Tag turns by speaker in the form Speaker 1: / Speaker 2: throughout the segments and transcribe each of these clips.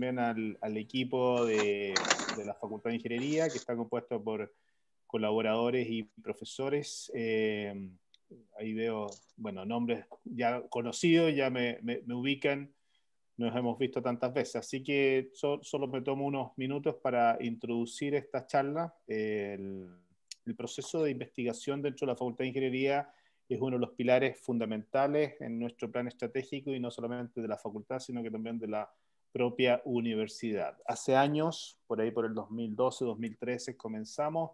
Speaker 1: también al, equipo de, la Facultad de Ingeniería, que está compuesto por colaboradores y profesores. Eh, ahí veo, bueno, nombres ya conocidos, ya me, me, ubican, nos hemos visto tantas veces. Así que solo me tomo unos minutos para introducir esta charla. El, el proceso de investigación dentro de la Facultad de Ingeniería es uno de los pilares fundamentales en nuestro plan estratégico y no solamente de la facultad, sino que también de la propia universidad. Hace años, por ahí por el 2012, 2013, comenzamos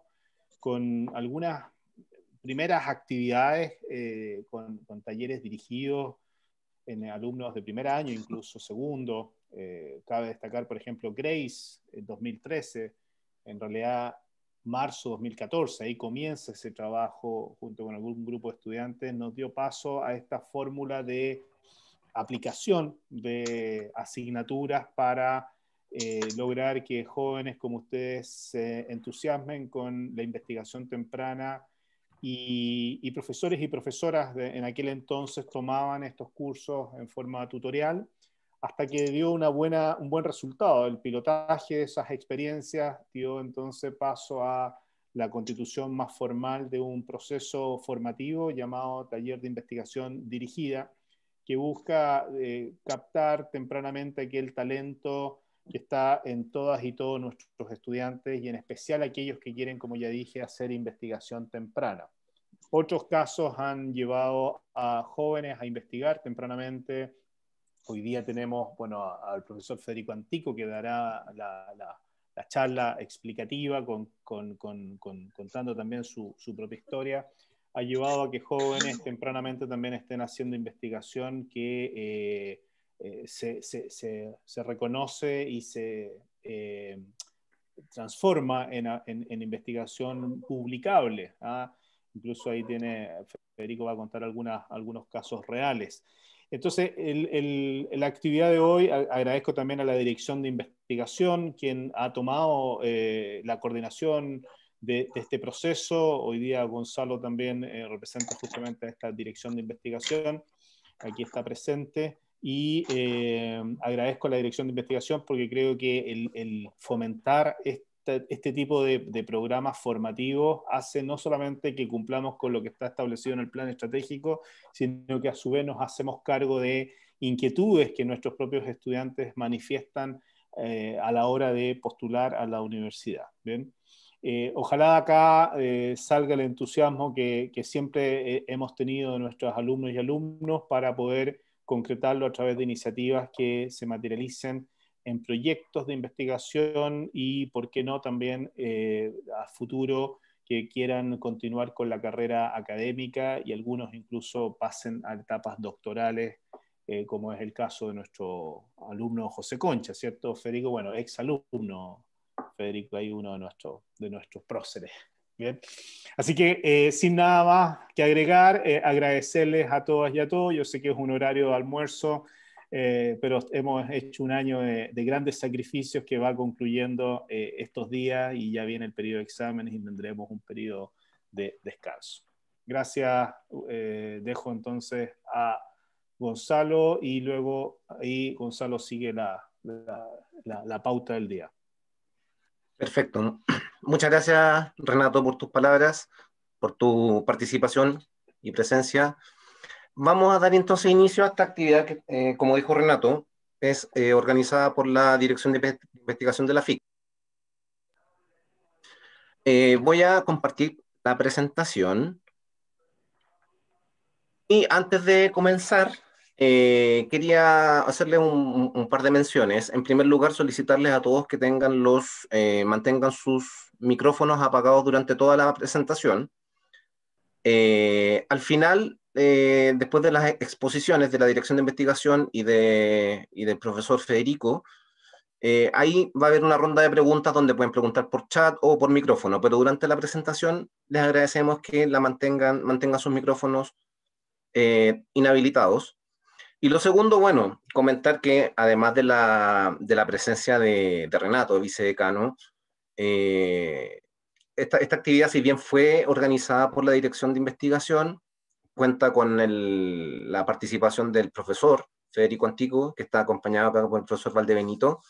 Speaker 1: con algunas primeras actividades, eh, con, talleres dirigidos en alumnos de primer año, incluso segundo. Eh, cabe destacar, por ejemplo, Grace, en 2013, en realidad marzo 2014, ahí comienza ese trabajo junto con algún grupo de estudiantes, nos dio paso a esta fórmula de aplicación de asignaturas para eh, lograr que jóvenes como ustedes se entusiasmen con la investigación temprana y, profesores y profesoras en aquel entonces tomaban estos cursos en forma tutorial hasta que dio una buena, un buen resultado. El pilotaje de esas experiencias dio entonces paso a la constitución más formal de un proceso formativo llamado Taller de Investigación Dirigida, que busca eh, captar tempranamente aquel talento que está en todas y todos nuestros estudiantes y en especial aquellos que quieren, como ya dije, hacer investigación temprana. Otros casos han llevado a jóvenes a investigar tempranamente. Hoy día tenemos bueno, al profesor Federico Antico que dará la, charla explicativa con, contando también su propia historia ha llevado a que jóvenes tempranamente también estén haciendo investigación que eh, eh, se, reconoce y se eh, transforma en, investigación publicable. ¿ah? Incluso ahí tiene, Federico va a contar algunos casos reales. Entonces, la actividad de hoy, agradezco también a la Dirección de Investigación, quien ha tomado la coordinación de, este proceso. Hoy día Gonzalo también eh, representa justamente a esta dirección de investigación, aquí está presente, y eh, agradezco a la dirección de investigación porque creo que el, fomentar este, tipo de, programas formativos hace no solamente que cumplamos con lo que está establecido en el plan estratégico, sino que a su vez nos hacemos cargo de inquietudes que nuestros propios estudiantes manifiestan eh, a la hora de postular a la universidad. ¿bien? Eh, ojalá acá eh, salga el entusiasmo que, siempre eh, hemos tenido de nuestros alumnos y alumnos para poder concretarlo a través de iniciativas que se materialicen en proyectos de investigación y, por qué no, también a futuro que quieran continuar con la carrera académica y algunos incluso pasen a etapas doctorales, como es el caso de nuestro alumno José Concha, ¿cierto, Federico? Bueno, ex alumno Federico ahí, uno de, de nuestros próceres. Bien. Así que eh, sin nada más que agregar, eh, agradecerles a todas y a todos. Yo sé que es un horario de almuerzo, eh, pero hemos hecho un año de, grandes sacrificios que va concluyendo estos días y ya viene el periodo de exámenes y tendremos un periodo de descanso. Gracias. dejo entonces a Gonzalo y luego ahí Gonzalo sigue la pauta del día.
Speaker 2: Perfecto. Muchas gracias, Renato, por tus palabras, por tu participación y presencia. Vamos a dar entonces inicio a esta actividad que, eh, como dijo Renato, es eh, organizada por la Dirección de Investigación de la FIC. Eh, voy a compartir la presentación. Y antes de comenzar, eh, quería hacerles un, par de menciones. En primer lugar, solicitarles a todos que tengan los, eh, mantengan sus micrófonos apagados durante toda la presentación. Eh, al final, después de las exposiciones de la Dirección de Investigación y, de, y del profesor Federico, ahí va a haber una ronda de preguntas donde pueden preguntar por chat o por micrófono, pero durante la presentación les agradecemos que la mantengan, mantengan sus micrófonos inhabilitados. Y lo segundo, bueno, comentar que además de la, presencia de, de Renato, vicedecano, eh, esta, actividad, si bien fue organizada por la Dirección de Investigación, cuenta con la participación del profesor Federico Antico, que está acompañado por el profesor Valdebenito.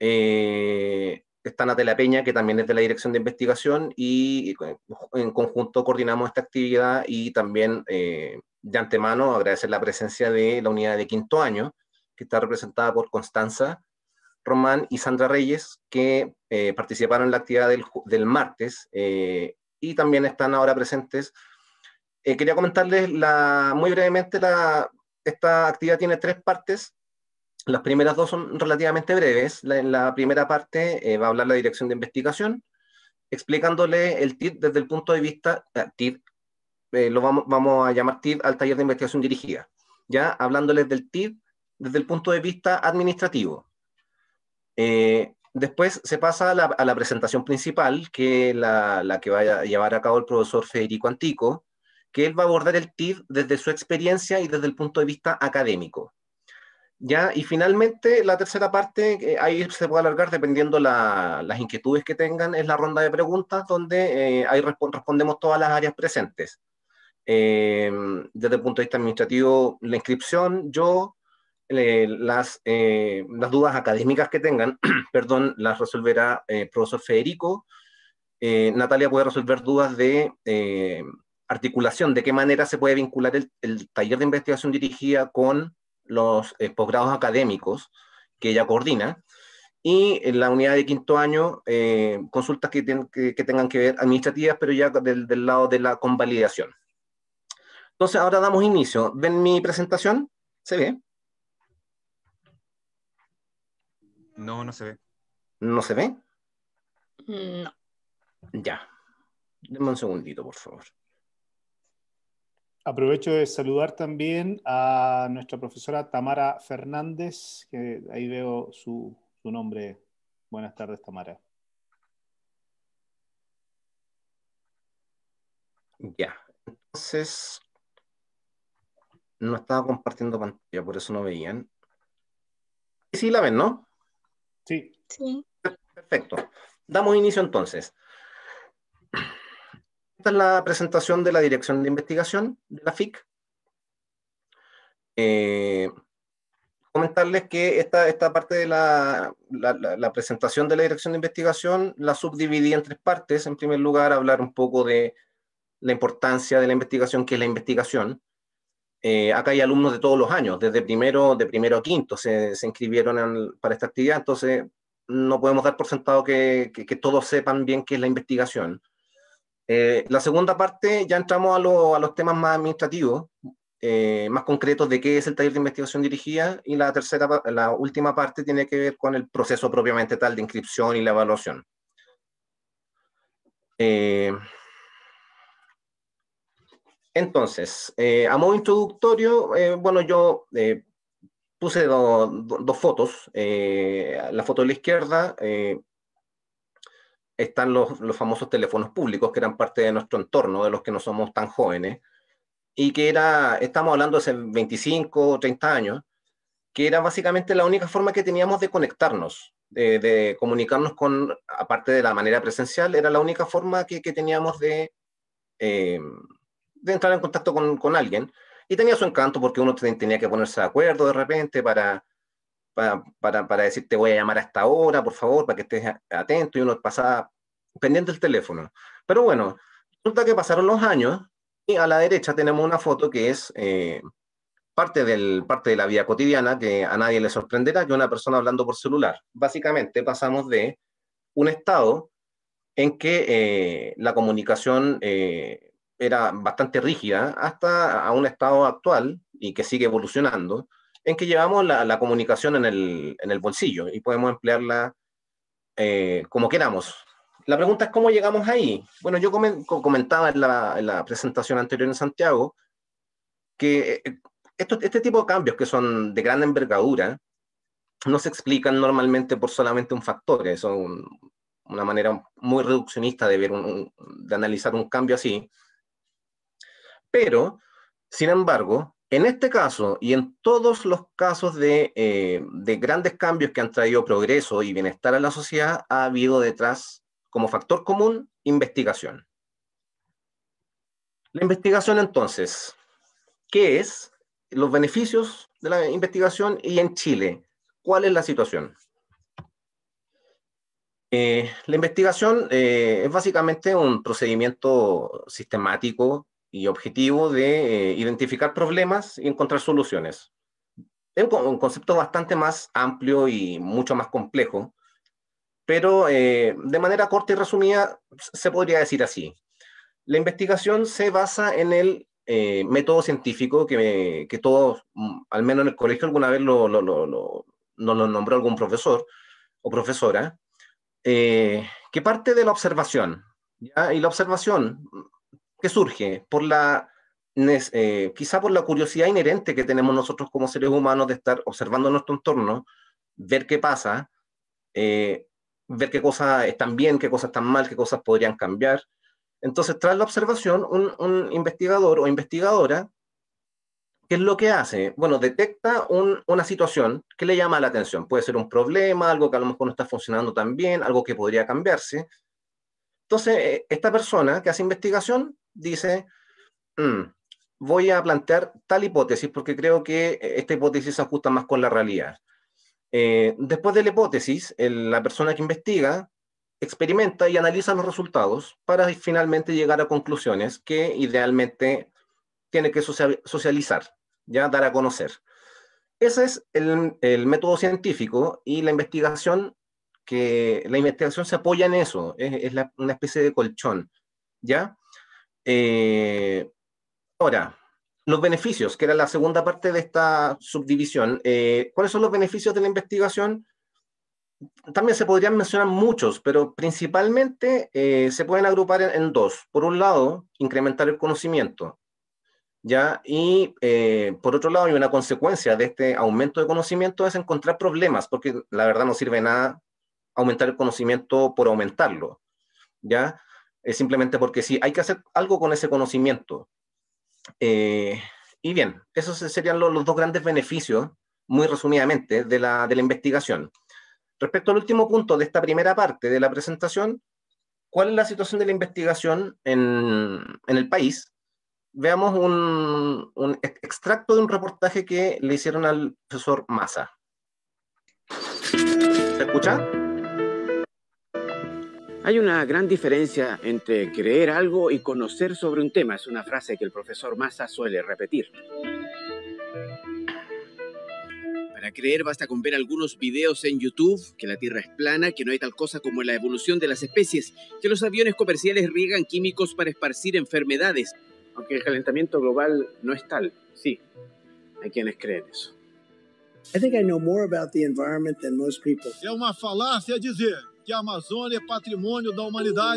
Speaker 2: Eh, está Natalia Peña, que también es de la Dirección de Investigación, y eh, en conjunto coordinamos esta actividad y también de antemano agradecer la presencia de la unidad de quinto año, que está representada por Constanza Román y Sandra Reyes, que eh, participaron en la actividad del, martes eh, y también están ahora presentes. Eh, quería comentarles muy brevemente, la, esta actividad tiene tres partes. Las primeras dos son relativamente breves. en la primera parte va a hablar la dirección de investigación, explicándole el tip desde el punto de vista, eh, lo vamos, vamos a llamar TID al taller de investigación dirigida, ya hablándoles del TID desde el punto de vista administrativo. Eh, después se pasa a la, presentación principal, que es la, la, que va a llevar a cabo el profesor Federico Antico, que él va a abordar el TID desde su experiencia y desde el punto de vista académico. ¿Ya? Y finalmente, la tercera parte, que ahí se puede alargar dependiendo las inquietudes que tengan, es la ronda de preguntas donde eh, ahí respondemos todas las áreas presentes. Eh, desde el punto de vista administrativo la inscripción, yo eh, eh, las, dudas académicas que tengan, perdón, las resolverá el profesor Federico. Natalia puede resolver dudas de articulación, de qué manera se puede vincular el, taller de investigación dirigida con los posgrados académicos que ella coordina y en la unidad de quinto año, consultas que, tengan que ver administrativas, pero ya del, lado de la convalidación. Entonces ahora damos inicio. ¿Ven mi presentación? ¿Se ve?
Speaker 1: No, no se ve. ¿No se ve? No. Ya. Denme un segundito, por favor. Aprovecho de saludar también a nuestra profesora Tamara Fernández, que ahí veo su, su nombre. Buenas tardes, Tamara. Ya. Entonces,
Speaker 2: no estaba compartiendo pantalla, por eso no veían. Sí, la ven, ¿no? Sí. Sí. Perfecto. Damos inicio entonces. Esta es la presentación de la Dirección de Investigación de la FIC. Eh, comentarles que esta, esta parte de la, la, presentación de la dirección de investigación la subdividí en tres partes. En primer lugar, hablar un poco de la importancia de la investigación, que es la investigación. Eh, acá hay alumnos de todos los años, desde primero, de primero a quinto se, se inscribieron para esta actividad, entonces no podemos dar por sentado que, que, todos sepan bien qué es la investigación. Eh, la segunda parte, ya entramos a, a los temas más administrativos, eh, más concretos de qué es el taller de investigación dirigida, y la tercera, la última parte tiene que ver con el proceso propiamente tal de inscripción y la evaluación. Eh, entonces, eh, a modo introductorio, eh, bueno, yo eh, puse dos fotos. la foto de la izquierda están los, famosos teléfonos públicos que eran parte de nuestro entorno, de los que no somos tan jóvenes, y que era, estamos hablando de hace 25 o 30 años, que era básicamente la única forma que teníamos de conectarnos, de, comunicarnos con, aparte de la manera presencial, era la única forma que, que teníamos de de entrar en contacto con, con, alguien. Y tenía su encanto porque uno tenía que ponerse de acuerdo de repente para, para, para, para decir, te voy a llamar a esta hora, por favor, para que estés atento. Y uno pasaba pendiente del teléfono. Pero bueno, resulta que pasaron los años y a la derecha tenemos una foto que es eh, parte, del, parte de la vida cotidiana, que a nadie le sorprenderá que una persona hablando por celular. Básicamente pasamos de un estado en que eh, la comunicación eh, era bastante rígida hasta a un estado actual y que sigue evolucionando, en que llevamos la, comunicación en el, en el, bolsillo y podemos emplearla eh, como queramos. La pregunta es cómo llegamos ahí. Bueno, yo comentaba en la, presentación anterior en Santiago que eh, este tipo de cambios que son de gran envergadura no se explican normalmente por solamente un factor, es eh, una manera muy reduccionista de, ver un, de analizar un cambio así pero, sin embargo, en este caso y en todos los casos eh, de, grandes cambios que han traído progreso y bienestar a la sociedad, ha habido detrás, como factor común, investigación. La investigación entonces, ¿qué es? Los beneficios de la investigación y en Chile, ¿cuál es la situación? Eh, la investigación eh, es básicamente un procedimiento sistemático y objetivo de eh, identificar problemas y encontrar soluciones. Es un, concepto bastante más amplio y mucho más complejo, pero eh, de manera corta y resumida se podría decir así. La investigación se basa en el eh, método científico que, todos, mm, al menos en el colegio alguna vez lo, lo, lo, nombró algún profesor o profesora, que parte de la observación. Y la observación, que surge por la eh, quizá por la curiosidad inherente que tenemos nosotros como seres humanos de estar observando nuestro entorno, ver qué pasa, eh, ver qué cosas están bien, qué cosas están mal, qué cosas podrían cambiar. Entonces, tras la observación, un, investigador o investigadora, ¿qué es lo que hace? Bueno, detecta una situación que le llama la atención. Puede ser un problema, algo que a lo mejor no está funcionando tan bien, algo que podría cambiarse. Entonces, eh, esta persona que hace investigación dice, mm, voy a plantear tal hipótesis porque creo que eh, esta hipótesis se ajusta más con la realidad. Eh, después de la hipótesis, la persona que investiga experimenta y analiza los resultados para finalmente llegar a conclusiones que idealmente tiene que socializar, ya dar a conocer. Ese es el, método científico y la investigación que la investigación se apoya en eso, es, una especie de colchón, ¿ya? Eh, ahora, los beneficios, que era la segunda parte de esta subdivisión. Eh, ¿Cuáles son los beneficios de la investigación? También se podrían mencionar muchos, pero principalmente eh, se pueden agrupar en, dos. Por un lado, incrementar el conocimiento. ¿ya? Y por otro lado, y una consecuencia de este aumento de conocimiento es encontrar problemas, porque la verdad no sirve nada aumentar el conocimiento por aumentarlo. ¿ya? simplemente porque sí, hay que hacer algo con ese conocimiento. Eh, y bien, esos serían los, dos grandes beneficios, muy resumidamente, de la, de la investigación. Respecto al último punto de esta primera parte de la presentación, ¿cuál es la situación de la investigación en, el país? Veamos un, un, extracto de un reportaje que le hicieron al profesor Massa. ¿Se escucha? Hay una gran diferencia entre creer
Speaker 3: algo y conocer sobre un tema. Es una frase que el profesor Massa suele repetir. Para creer basta con ver algunos videos en YouTube, que la Tierra es plana, que no hay tal cosa como la evolución de las especies, que los aviones comerciales riegan químicos para esparcir enfermedades. Aunque el calentamiento global no es tal, sí,
Speaker 1: hay quienes creen eso. I think I know que a es patrimonio de la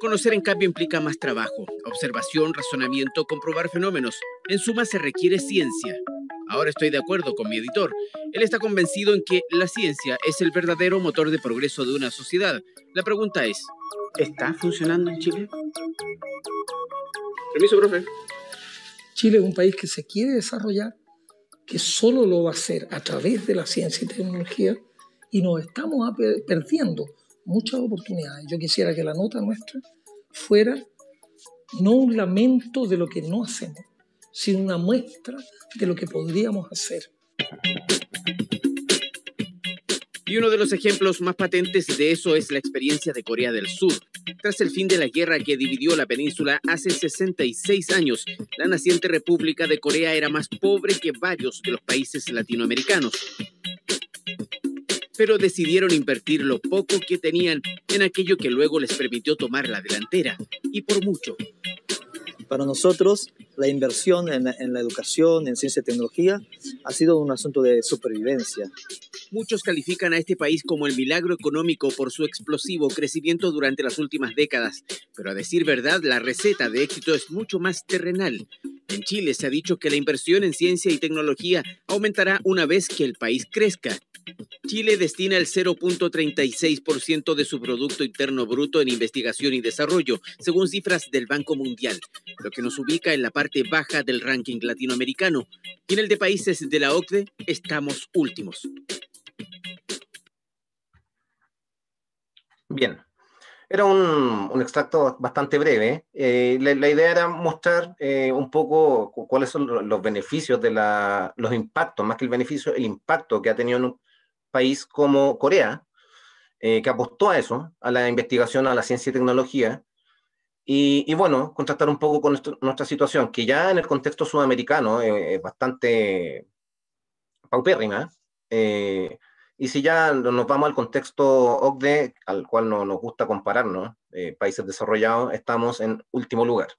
Speaker 3: Conocer en cambio implica más trabajo, observación, razonamiento, comprobar fenómenos. En suma, se requiere ciencia. Ahora estoy de acuerdo con mi editor. Él está convencido en que la ciencia es el verdadero motor de progreso de una sociedad. La pregunta es, ¿está funcionando en Chile? Permiso, profe.
Speaker 4: Chile es un país que se quiere desarrollar, que solo lo va a hacer a través de la ciencia y tecnología
Speaker 5: y nos estamos perdiendo muchas oportunidades. Yo quisiera que la nota nuestra fuera no un lamento de lo que no hacemos, sino una muestra de lo que podríamos hacer.
Speaker 3: Y uno de los ejemplos más patentes de eso es la experiencia de Corea del Sur. Tras el fin de la guerra que dividió la península hace 66 años, la naciente República de Corea era más pobre que varios de los países latinoamericanos pero decidieron invertir lo poco que tenían en aquello que luego les permitió tomar la delantera, y por mucho. Para nosotros, la inversión en la, educación, en ciencia y tecnología, ha sido un asunto de supervivencia. Muchos califican a este país como el milagro económico por su explosivo crecimiento durante las últimas décadas, pero a decir verdad, la receta de éxito es mucho más terrenal. En Chile se ha dicho que la inversión en ciencia y tecnología aumentará una vez que el país crezca. Chile destina el 0.36% de su Producto Interno Bruto en investigación y desarrollo, según cifras del Banco Mundial, lo que nos ubica en la parte baja del ranking latinoamericano. Y en el de países de la OCDE estamos últimos.
Speaker 2: Bien, era un, un extracto bastante breve. Eh, la, idea era mostrar eh, un poco cuáles son los beneficios de la, los impactos, más que el beneficio, el impacto que ha tenido en un país como Corea, eh, que apostó a eso, a la investigación, a la ciencia y tecnología, y, y, bueno, contrastar un poco con nuestra situación, que ya en el contexto sudamericano es bastante paupérrima. Y si ya nos vamos al contexto OCDE, al cual no, nos gusta compararnos, eh, países desarrollados, estamos en último lugar.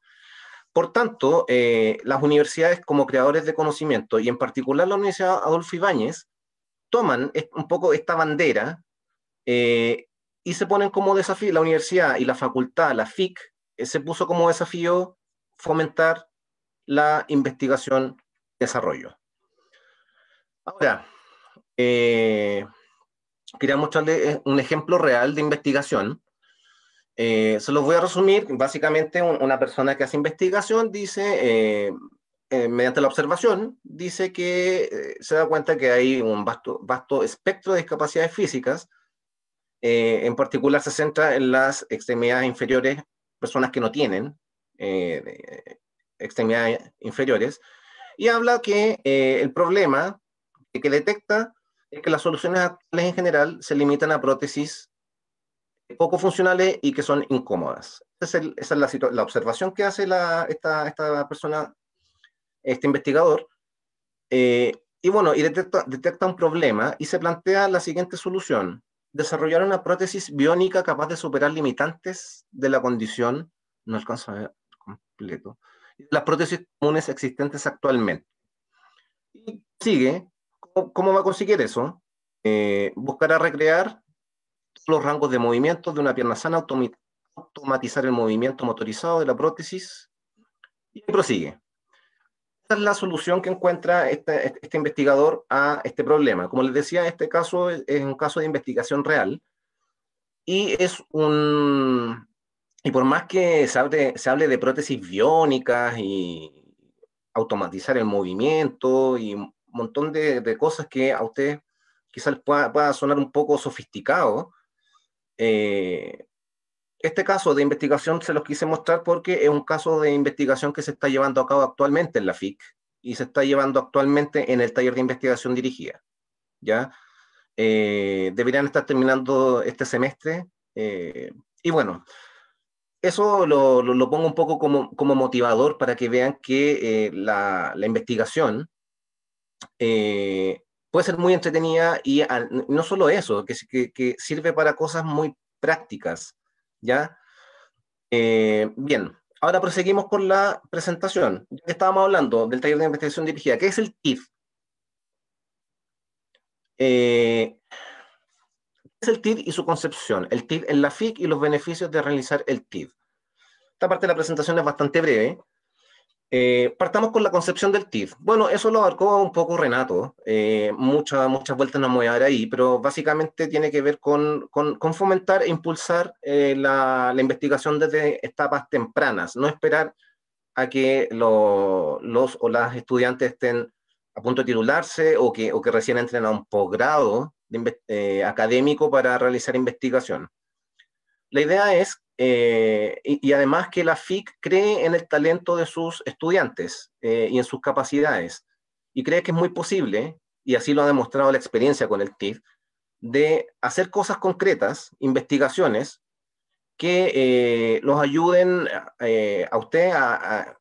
Speaker 2: Por tanto, eh, las universidades como creadores de conocimiento, y en particular la Universidad Adolfo Ibáñez, toman un poco esta bandera eh, y se ponen como desafío, la universidad y la facultad, la FIC, se puso como desafío fomentar la investigación-desarrollo. Ahora, eh, quería mostrarles eh, un ejemplo real de investigación. Eh, se los voy a resumir. Básicamente, una persona que hace investigación dice, eh, mediante la observación, dice que se da cuenta que hay un vasto, vasto espectro de discapacidades físicas. en particular, se centra en las extremidades inferiores, personas que no tienen extremidades inferiores, y habla que el problema que detecta es que las soluciones actuales en general se limitan a prótesis poco funcionales y que son incómodas. Esa es, la, observación que hace esta, esta, persona, este investigador. Eh, y bueno, y detecta, detecta un problema y se plantea la siguiente solución. Desarrollar una prótesis biónica capaz de superar limitantes de la condición, no alcanza a ver completo, las prótesis comunes existentes actualmente. Y sigue ¿cómo va a conseguir eso? Eh, buscará recrear los rangos de movimiento de una pierna sana, automatizar el movimiento motorizado de la prótesis y prosigue. Esta es la solución que encuentra este, este, este investigador a este problema. Como les decía, este caso es, un caso de investigación real y es un... Y por más que se hable de prótesis biónicas y automatizar el movimiento y montón de, de cosas que a ustedes quizás pueda, sonar un poco sofisticado. Eh, este caso de investigación se los quise mostrar porque es un caso de investigación que se está llevando a cabo actualmente en la FIC y se está llevando actualmente en el taller de investigación dirigida. ¿ya? Eh, deberían estar terminando este semestre. Eh, y bueno, eso lo, lo, lo, pongo un poco como, como motivador para que vean que eh, la, la, investigación eh, puede ser muy entretenida y no solo eso, que, sirve para cosas muy prácticas, ¿ya? Eh, bien, ahora proseguimos con la presentación. Ya estábamos hablando del taller de investigación dirigida. ¿Qué es el TIF? Eh, ¿qué es el TIF y su concepción? El TIF en la FIC y los beneficios de realizar el TIF. Esta parte de la presentación es bastante breve, eh, partamos con la concepción del TIF. Bueno, eso lo abarcó un poco Renato, eh, muchas vueltas no voy a dar ahí, pero básicamente tiene que ver con, con, fomentar e impulsar eh, la, investigación desde etapas tempranas, no esperar a que los o las estudiantes estén a punto de titularse o que, o que recién entren a un posgrado eh, académico para realizar investigación. La idea es eh, y, además que la FIC cree en el talento de sus estudiantes eh, y en sus capacidades, y cree que es muy posible, y así lo ha demostrado la experiencia con el TIF, de hacer cosas concretas, investigaciones, que eh, los ayuden a usted a,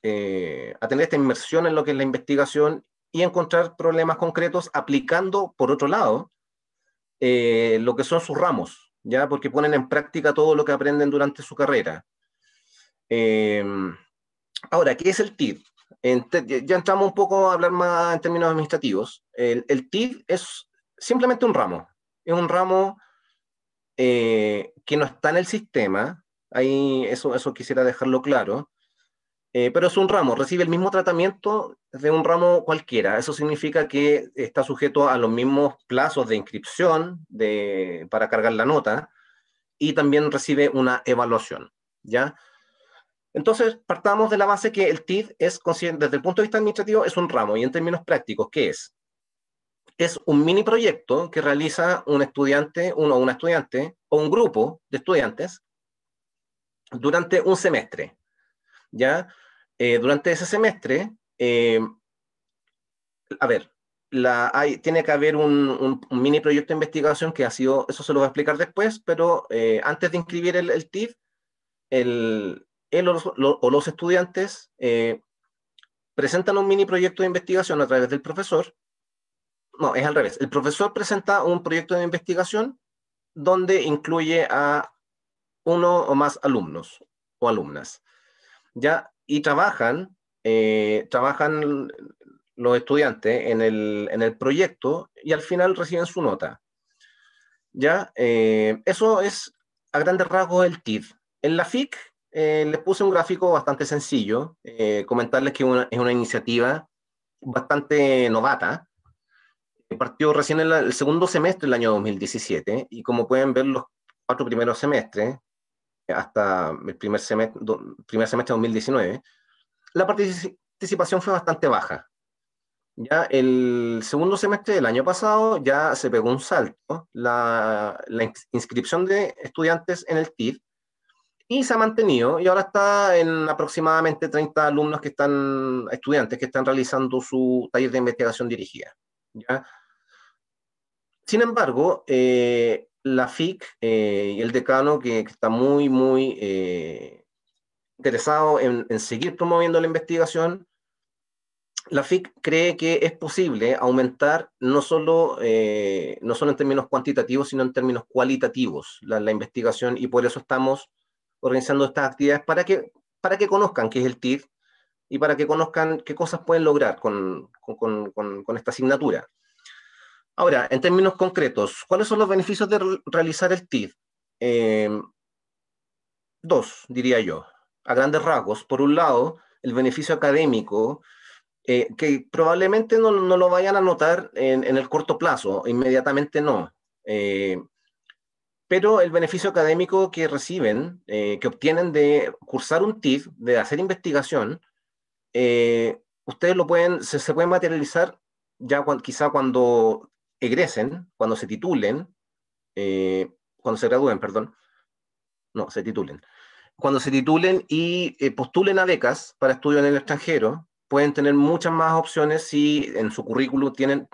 Speaker 2: tener esta inmersión en lo que es la investigación y encontrar problemas concretos aplicando, por otro lado, lo que son sus ramos, porque ponen en práctica todo lo que aprenden durante su carrera. Eh, ahora, ¿qué es el TID? ya entramos un poco a hablar más en términos administrativos. El, el es simplemente un ramo, es un ramo eh, que no está en el sistema, ahí eso quisiera dejarlo claro. Eh, pero es un ramo, recibe el mismo tratamiento de un ramo cualquiera. Eso significa que está sujeto a los mismos plazos de inscripción para cargar la nota y también recibe una evaluación. ¿ya? Entonces, partamos de la base que el TID es, desde el punto de vista administrativo, es un ramo y en términos prácticos, ¿qué es? Es un mini proyecto que realiza un estudiante, uno o una estudiante, o un grupo de estudiantes durante un semestre ¿ya? Eh, durante ese semestre, eh, a ver, tiene que haber un, mini proyecto de investigación que ha sido, eso se lo voy a explicar después, pero eh, antes de inscribir el, TIF, él los, o los estudiantes presentan un mini proyecto de investigación a través del profesor. No, es al revés. El profesor presenta un proyecto de investigación donde incluye a uno o más alumnos o alumnas. Ya, y trabajan, eh, trabajan los estudiantes en el, proyecto y al final reciben su nota. Ya, eh, eso es a grandes rasgos el TIF. En la FIC eh, les puse un gráfico bastante sencillo, comentarles que una, es una iniciativa bastante novata. Partió recién en el segundo semestre del año 2017 y como pueden ver los cuatro primeros semestres hasta el primer semestre, primer semestre de 2019, la participación fue bastante baja. Ya el segundo semestre del año pasado ya se pegó un salto la, inscripción de estudiantes en el TIF y se ha mantenido y ahora está en aproximadamente 30 alumnos que están, estudiantes que están realizando su taller de investigación dirigida. Sin embargo, eh, la FIC eh, y el decano que, está muy, muy eh, interesado en, seguir promoviendo la investigación, la FIC cree que es posible aumentar no solo, eh, no solo en términos cuantitativos, sino en términos cualitativos la, investigación y por eso estamos organizando estas actividades para que, para que conozcan qué es el TIR, y para que conozcan qué cosas pueden lograr con, con, con esta asignatura. Ahora, en términos concretos, ¿cuáles son los beneficios de realizar el TID? Eh, dos, diría yo, a grandes rasgos. Por un lado, el beneficio académico, eh, que probablemente no, lo vayan a notar en, el corto plazo, inmediatamente no. Eh, pero el beneficio académico que reciben, que obtienen de cursar un TIF, de hacer investigación, ustedes lo pueden, se, pueden materializar ya quizá cuando egresen, cuando se titulen, eh, cuando se gradúen, perdón, no, se titulen, cuando se titulen y eh, postulen a becas para estudio en el extranjero, pueden tener muchas más opciones si en su currículum tienen,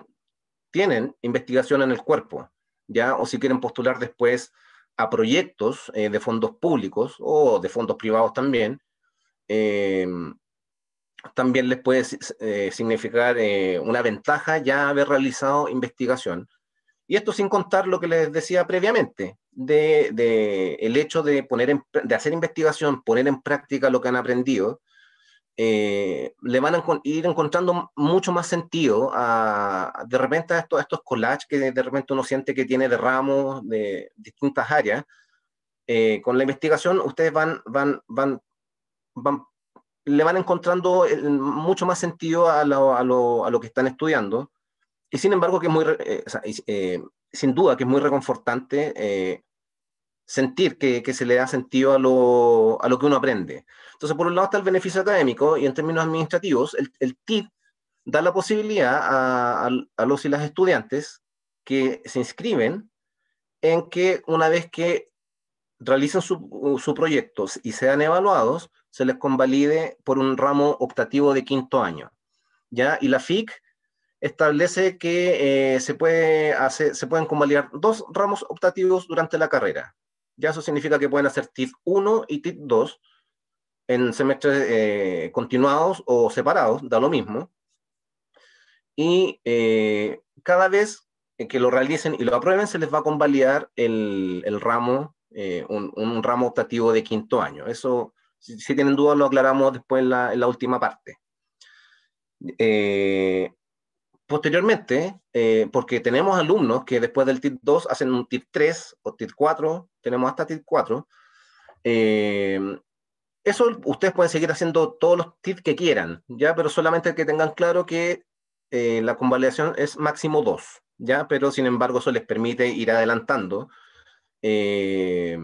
Speaker 2: tienen investigación en el cuerpo, ¿ya? O si quieren postular después a proyectos eh, de fondos públicos o de fondos privados también, también les puede eh, significar eh, una ventaja ya haber realizado investigación. Y esto sin contar lo que les decía previamente, de, el hecho de, poner de hacer investigación, poner en práctica lo que han aprendido, eh, le van a ir encontrando mucho más sentido a, de repente a, estos collages que de repente uno siente que tiene de ramos de distintas áreas. con la investigación ustedes van, van, van, van le van encontrando eh, mucho más sentido a lo, que están estudiando. Y sin embargo, que es muy, eh, eh, sin duda que es muy reconfortante sentir que, se le da sentido a lo, a lo, que uno aprende. Entonces, por un lado está el beneficio académico y en términos administrativos, el, el TIP da la posibilidad a los y las estudiantes que se inscriben en que una vez que realizan su, su proyecto y sean evaluados, se les convalide por un ramo optativo de quinto año. ¿ya? Y la FIC establece que eh, se, puede hacer, se pueden convalidar dos ramos optativos durante la carrera. Ya eso significa que pueden hacer TIF 1 y TIF 2 en semestres eh, continuados o separados, da lo mismo. Y eh, cada vez que lo realicen y lo aprueben, se les va a convalidar el, ramo, un, un, ramo optativo de quinto año. Eso si, tienen dudas, lo aclaramos después en la, última parte. Eh, posteriormente, eh, porque tenemos alumnos que después del TIP 2 hacen un TIP 3 o TIP 4, tenemos hasta TIP 4. Eh, eso ustedes pueden seguir haciendo todos los T que quieran, ¿ya? Pero solamente que tengan claro que la convalidación es máximo 2, ¿ya? Pero sin embargo, eso les permite ir adelantando eh,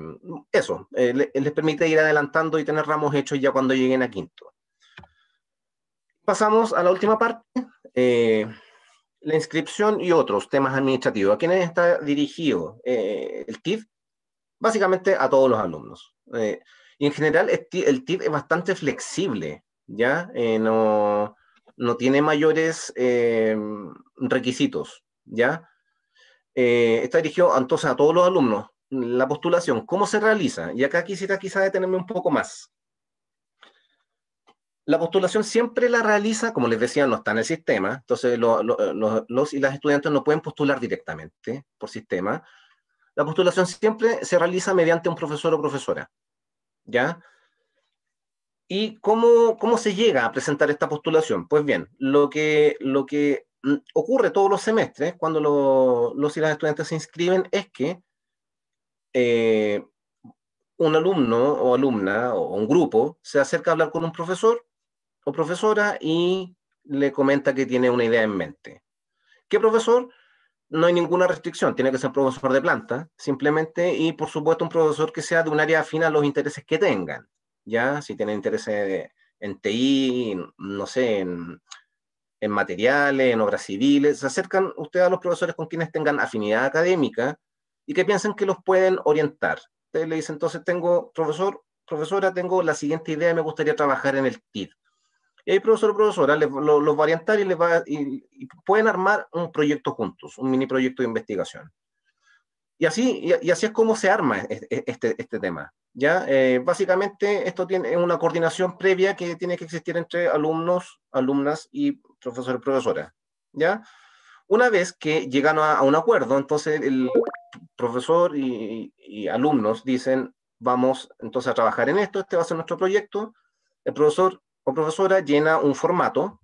Speaker 2: eso, eh, les permite ir adelantando y tener ramos hechos ya cuando lleguen a quinto. Pasamos a la última parte, eh, la inscripción y otros temas administrativos. ¿A quién está dirigido el TIF? Básicamente a todos los alumnos. y en general el TIF es bastante flexible, ¿ya? no, tiene mayores requisitos, ¿ya? está dirigido entonces a todos los alumnos, la postulación, ¿cómo se realiza? Y acá quisiera quizás detenerme un poco más. La postulación siempre la realiza, como les decía, no está en el sistema, entonces los y las estudiantes no pueden postular directamente por sistema. La postulación siempre se realiza mediante un profesor o profesora, ¿ya? ¿Y cómo, se llega a presentar esta postulación? Pues bien, lo que, lo que mm, ocurre todos los semestres cuando los y las estudiantes se inscriben es que eh, un alumno o alumna o un grupo se acerca a hablar con un profesor o profesora y le comenta que tiene una idea en mente. ¿Qué profesor? No hay ninguna restricción, tiene que ser profesor de planta, simplemente, y por supuesto un profesor que sea de un área afín a los intereses que tengan, ¿ya? Si tienen interés en TI, no sé, en, en materiales, en obras civiles, se acercan ustedes a los profesores con quienes tengan afinidad académica y que piensen que los pueden orientar. Ustedes le dicen, entonces tengo, profesor, profesora, tengo la siguiente idea y me gustaría trabajar en el TID. Y ahí profesor o profesora los va a orientar y, va, y, pueden armar un proyecto juntos, un mini proyecto de investigación. Y así, y, así es como se arma este, este, tema. ¿ya? Eh, básicamente esto tiene una coordinación previa que tiene que existir entre alumnos, alumnas y profesor profesora. ¿ya? Una vez que llegan a, un acuerdo, entonces el profesor y, alumnos dicen, vamos entonces a trabajar en esto, este va a ser nuestro proyecto. El profesor o profesora llena un formato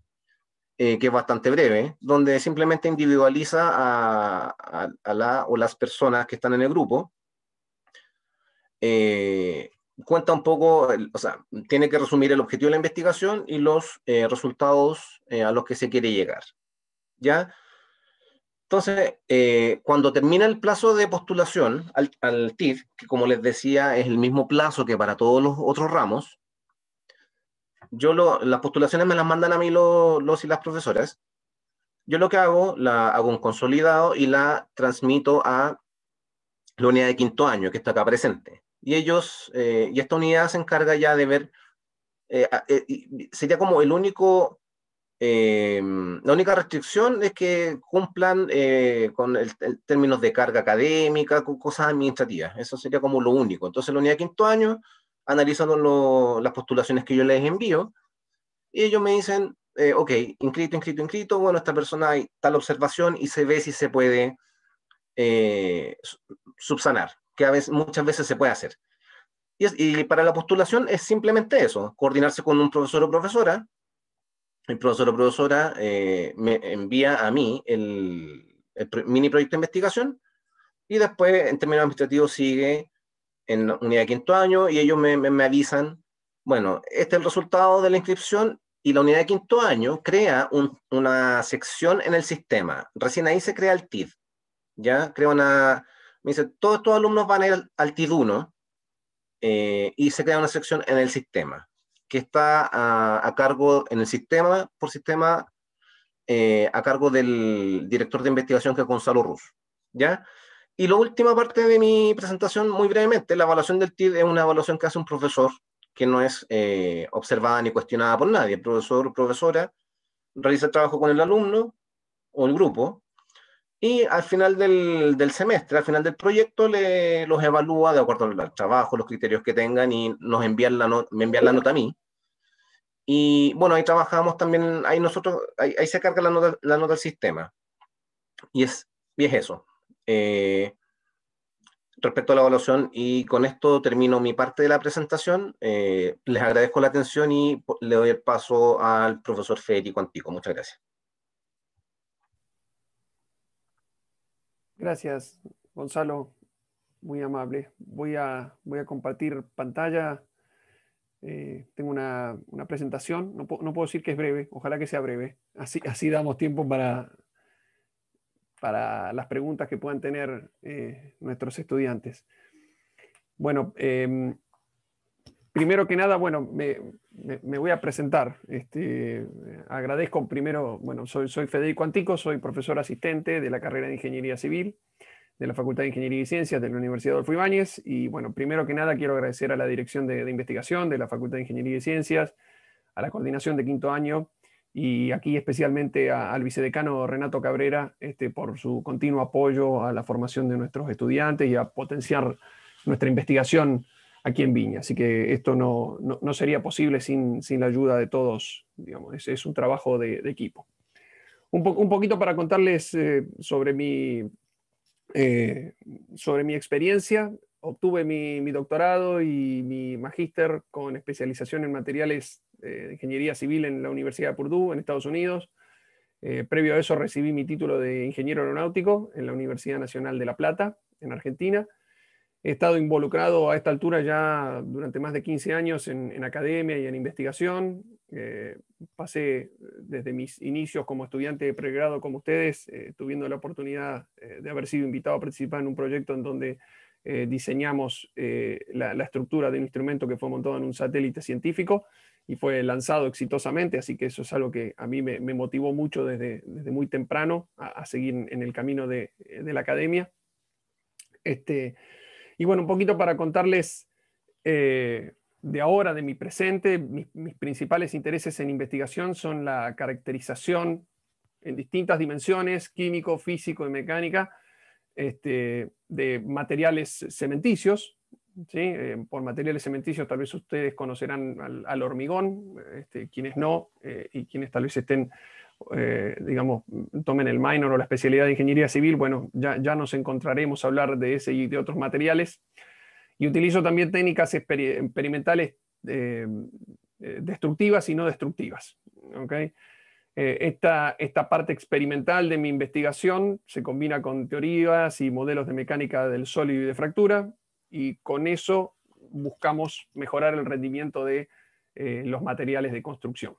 Speaker 2: eh, que es bastante breve, donde simplemente individualiza a, la o las personas que están en el grupo. Eh, cuenta un poco, o sea, tiene que resumir el objetivo de la investigación y los eh, resultados a los que se quiere llegar. ¿Ya? Entonces, eh, cuando termina el plazo de postulación al, al, TIF, que como les decía es el mismo plazo que para todos los otros ramos, yo las postulaciones me las mandan a mí los, y las profesoras. Yo lo que hago, la hago un consolidado y la transmito a la unidad de quinto año, que está acá presente. Y ellos, eh, y esta unidad se encarga ya de ver, eh, sería como el único eh, la única restricción es que cumplan eh, con el, términos de carga académica, con cosas administrativas. Eso sería como lo único. Entonces, la unidad de quinto año analizando las postulaciones que yo les envío y ellos me dicen, eh, ok, inscrito, inscrito, inscrito, bueno, esta persona hay tal observación y se ve si se puede subsanar, que a veces, muchas veces se puede hacer. y para la postulación es simplemente eso, coordinarse con un profesor o profesora mi profesor o profesora eh, me envía a mí el, mini proyecto de investigación y después, en términos administrativos, sigue en la unidad de quinto año y ellos me, me, avisan, bueno, este es el resultado de la inscripción y la unidad de quinto año crea una sección en el sistema. Recién ahí se crea el TID. Ya crea una. Me dice, todos estos alumnos van al, TID 1 eh, y se crea una sección en el sistema que está a, cargo en el sistema, por sistema, eh, a cargo del director de investigación que es Gonzalo Ruz. ¿ya? Y la última parte de mi presentación, muy brevemente, la evaluación del TID es una evaluación que hace un profesor que no es eh, observada ni cuestionada por nadie. El profesor o profesora realiza el trabajo con el alumno o el grupo, y al final del, semestre, al final del proyecto, los evalúa de acuerdo al trabajo, los criterios que tengan y nos envían la me envían la nota a mí. Y bueno, ahí trabajamos también, ahí nosotros, ahí, se carga la nota, la al sistema. Y es, eso. Eh, respecto a la evaluación, y con esto termino mi parte de la presentación. Eh, les agradezco la atención y le doy el paso al profesor Federico Antico. Muchas gracias.
Speaker 4: Gracias, Gonzalo. Muy amable. Voy a, compartir pantalla. Eh, tengo una, presentación. No, puedo decir que es breve. Ojalá que sea breve. Así, así damos tiempo para, para las preguntas que puedan tener eh, nuestros estudiantes. Bueno, em, primero que nada, bueno, me, voy a presentar. Este, agradezco primero, bueno, soy, Federico Antico, soy profesor asistente de la carrera de Ingeniería Civil de la Facultad de Ingeniería y Ciencias de la Universidad de Ibáñez. Y bueno, primero que nada quiero agradecer a la Dirección de, Investigación de la Facultad de Ingeniería y Ciencias, a la coordinación de quinto año y aquí especialmente al vicedecano Renato Cabrera este, por su continuo apoyo a la formación de nuestros estudiantes y a potenciar nuestra investigación aquí en Viña. Así que esto no, sería posible sin, la ayuda de todos, digamos, es, es un trabajo de, equipo. Un, poquito para contarles eh, sobre, mi, eh, sobre mi experiencia. Obtuve mi, doctorado y mi magíster con especialización en materiales eh, de ingeniería civil en la Universidad de Purdue, en Estados Unidos. previo a eso recibí mi título de ingeniero aeronáutico en la Universidad Nacional de La Plata, en Argentina He estado involucrado a esta altura ya durante más de 15 años en, academia y en investigación. Eh, pasé eh, desde mis inicios como estudiante de pregrado como ustedes, eh, tuviendo la oportunidad eh, de haber sido invitado a participar en un proyecto en donde diseñamos la, estructura de un instrumento que fue montado en un satélite científico y fue lanzado exitosamente, así que eso es algo que a mí me, motivó mucho desde, desde, muy temprano a, seguir en el camino de, de la academia. Este, y bueno, un poquito para contarles eh, de ahora, de mi presente, mis, principales intereses en investigación son la caracterización en distintas dimensiones, químico, físico y mecánica, este, de materiales cementicios. ¿sí? Eh, por materiales cementicios tal vez ustedes conocerán al, hormigón, este, quienes no, eh, y quienes tal vez estén eh, digamos, tomen el minor o la especialidad de ingeniería civil, bueno, ya, nos encontraremos a hablar de ese y de otros materiales. Y utilizo también técnicas experimentales eh, eh, destructivas y no destructivas. esta parte experimental de mi investigación se combina con teorías y modelos de mecánica del sólido y de fractura, y con eso buscamos mejorar el rendimiento de los materiales de construcción.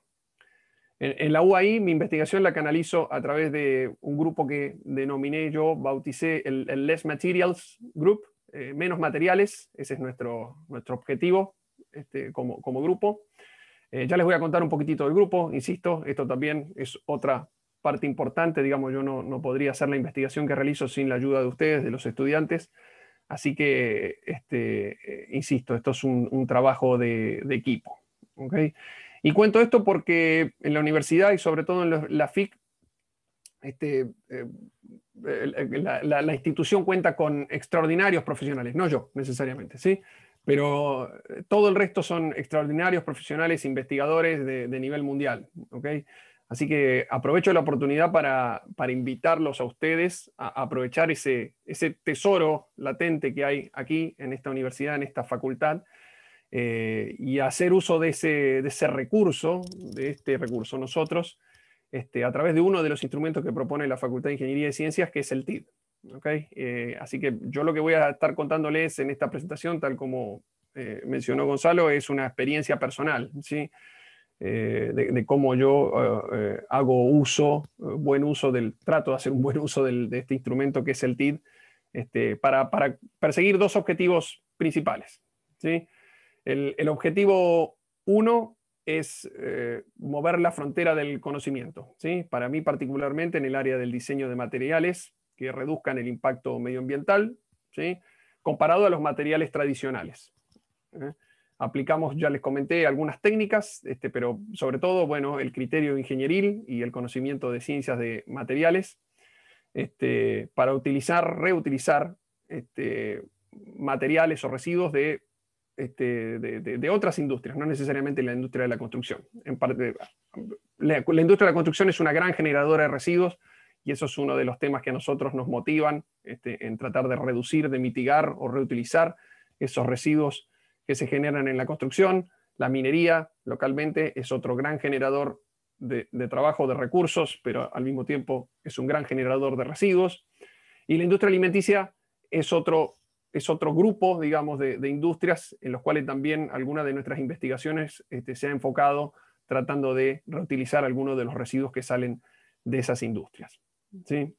Speaker 4: En, la UAI mi investigación la canalizo a través de un grupo que denominé yo, bauticé el, Less Materials Group, eh, menos materiales, ese es nuestro, nuestro objetivo este, como, como, grupo. Eh, ya les voy a contar un poquitito del grupo, insisto, esto también es otra parte importante, digamos, yo no, no podría hacer la investigación que realizo sin la ayuda de ustedes, de los estudiantes, así que, este, eh, insisto, esto es un, un trabajo de, equipo. ¿okay? Y cuento esto porque en la universidad y sobre todo en la FIC, este, eh, la, institución cuenta con extraordinarios profesionales, no yo necesariamente, ¿sí? pero eh, todo el resto son extraordinarios profesionales, investigadores de, nivel mundial. Así que aprovecho la oportunidad para, invitarlos a ustedes a, aprovechar ese tesoro latente que hay aquí en esta universidad, en esta facultad eh, y hacer uso de ese, de ese, recurso, de este recurso, nosotros, este, a través de uno de los instrumentos que propone la Facultad de Ingeniería y Ciencias, que es el TID. Eh, así que yo lo que voy a estar contándoles en esta presentación, tal como eh, mencionó Gonzalo, es una experiencia personal, ¿sí? de, cómo yo hago uso, buen uso del, trato de hacer un buen uso de este instrumento que es el TID, este, para, para perseguir dos objetivos principales. ¿sí? El, objetivo uno es eh, mover la frontera del conocimiento. ¿sí? Para mí particularmente en el área del diseño de materiales que reduzcan el impacto medioambiental, ¿sí? comparado a los materiales tradicionales. ¿eh? Aplicamos, ya les comenté, algunas técnicas, este, pero sobre todo, bueno, el criterio ingenieril y el conocimiento de ciencias de materiales este, para utilizar, reutilizar este, materiales o residuos de este, de, otras industrias, no necesariamente la industria de la construcción. En parte, la, industria de la construcción es una gran generadora de residuos y eso es uno de los temas que a nosotros nos motivan este, en tratar de reducir, de mitigar o reutilizar esos residuos que se generan en la construcción. La minería localmente es otro gran generador de trabajo, de recursos, pero al mismo tiempo es un gran generador de residuos. Y la industria alimenticia es otro es otro grupo, digamos, de, industrias en los cuales también alguna de nuestras investigaciones este, se ha enfocado tratando de reutilizar algunos de los residuos que salen de esas industrias. En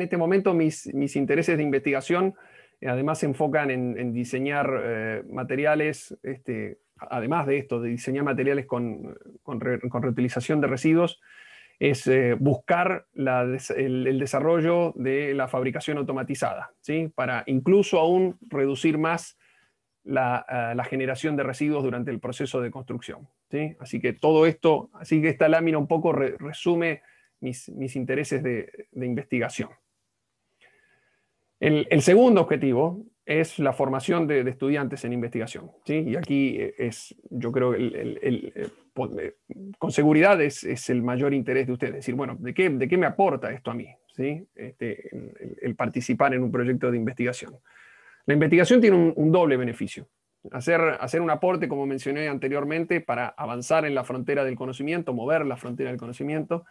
Speaker 4: este momento mis, intereses de investigación eh, además se enfocan en, diseñar eh, materiales, este, además de esto, de diseñar materiales con reutilización de residuos, es eh, buscar el, desarrollo de la fabricación automatizada, ¿sí? para incluso aún reducir más ah, la, generación de residuos durante el proceso de construcción. ¿sí? Así que todo esto, así que esta lámina un poco resume mis, intereses de, investigación. el, segundo objetivo es la formación de, estudiantes en investigación. ¿sí? Y aquí eh, es, yo creo, el, eh, eh, con seguridad es, el mayor interés de ustedes. Decir, bueno, ¿de qué, de qué me aporta esto a mí? ¿sí? Este, el, participar en un proyecto de investigación. La investigación tiene un, doble beneficio. Hacer, hacer, un aporte, como mencioné anteriormente, para avanzar en la frontera del conocimiento, mover la frontera del conocimiento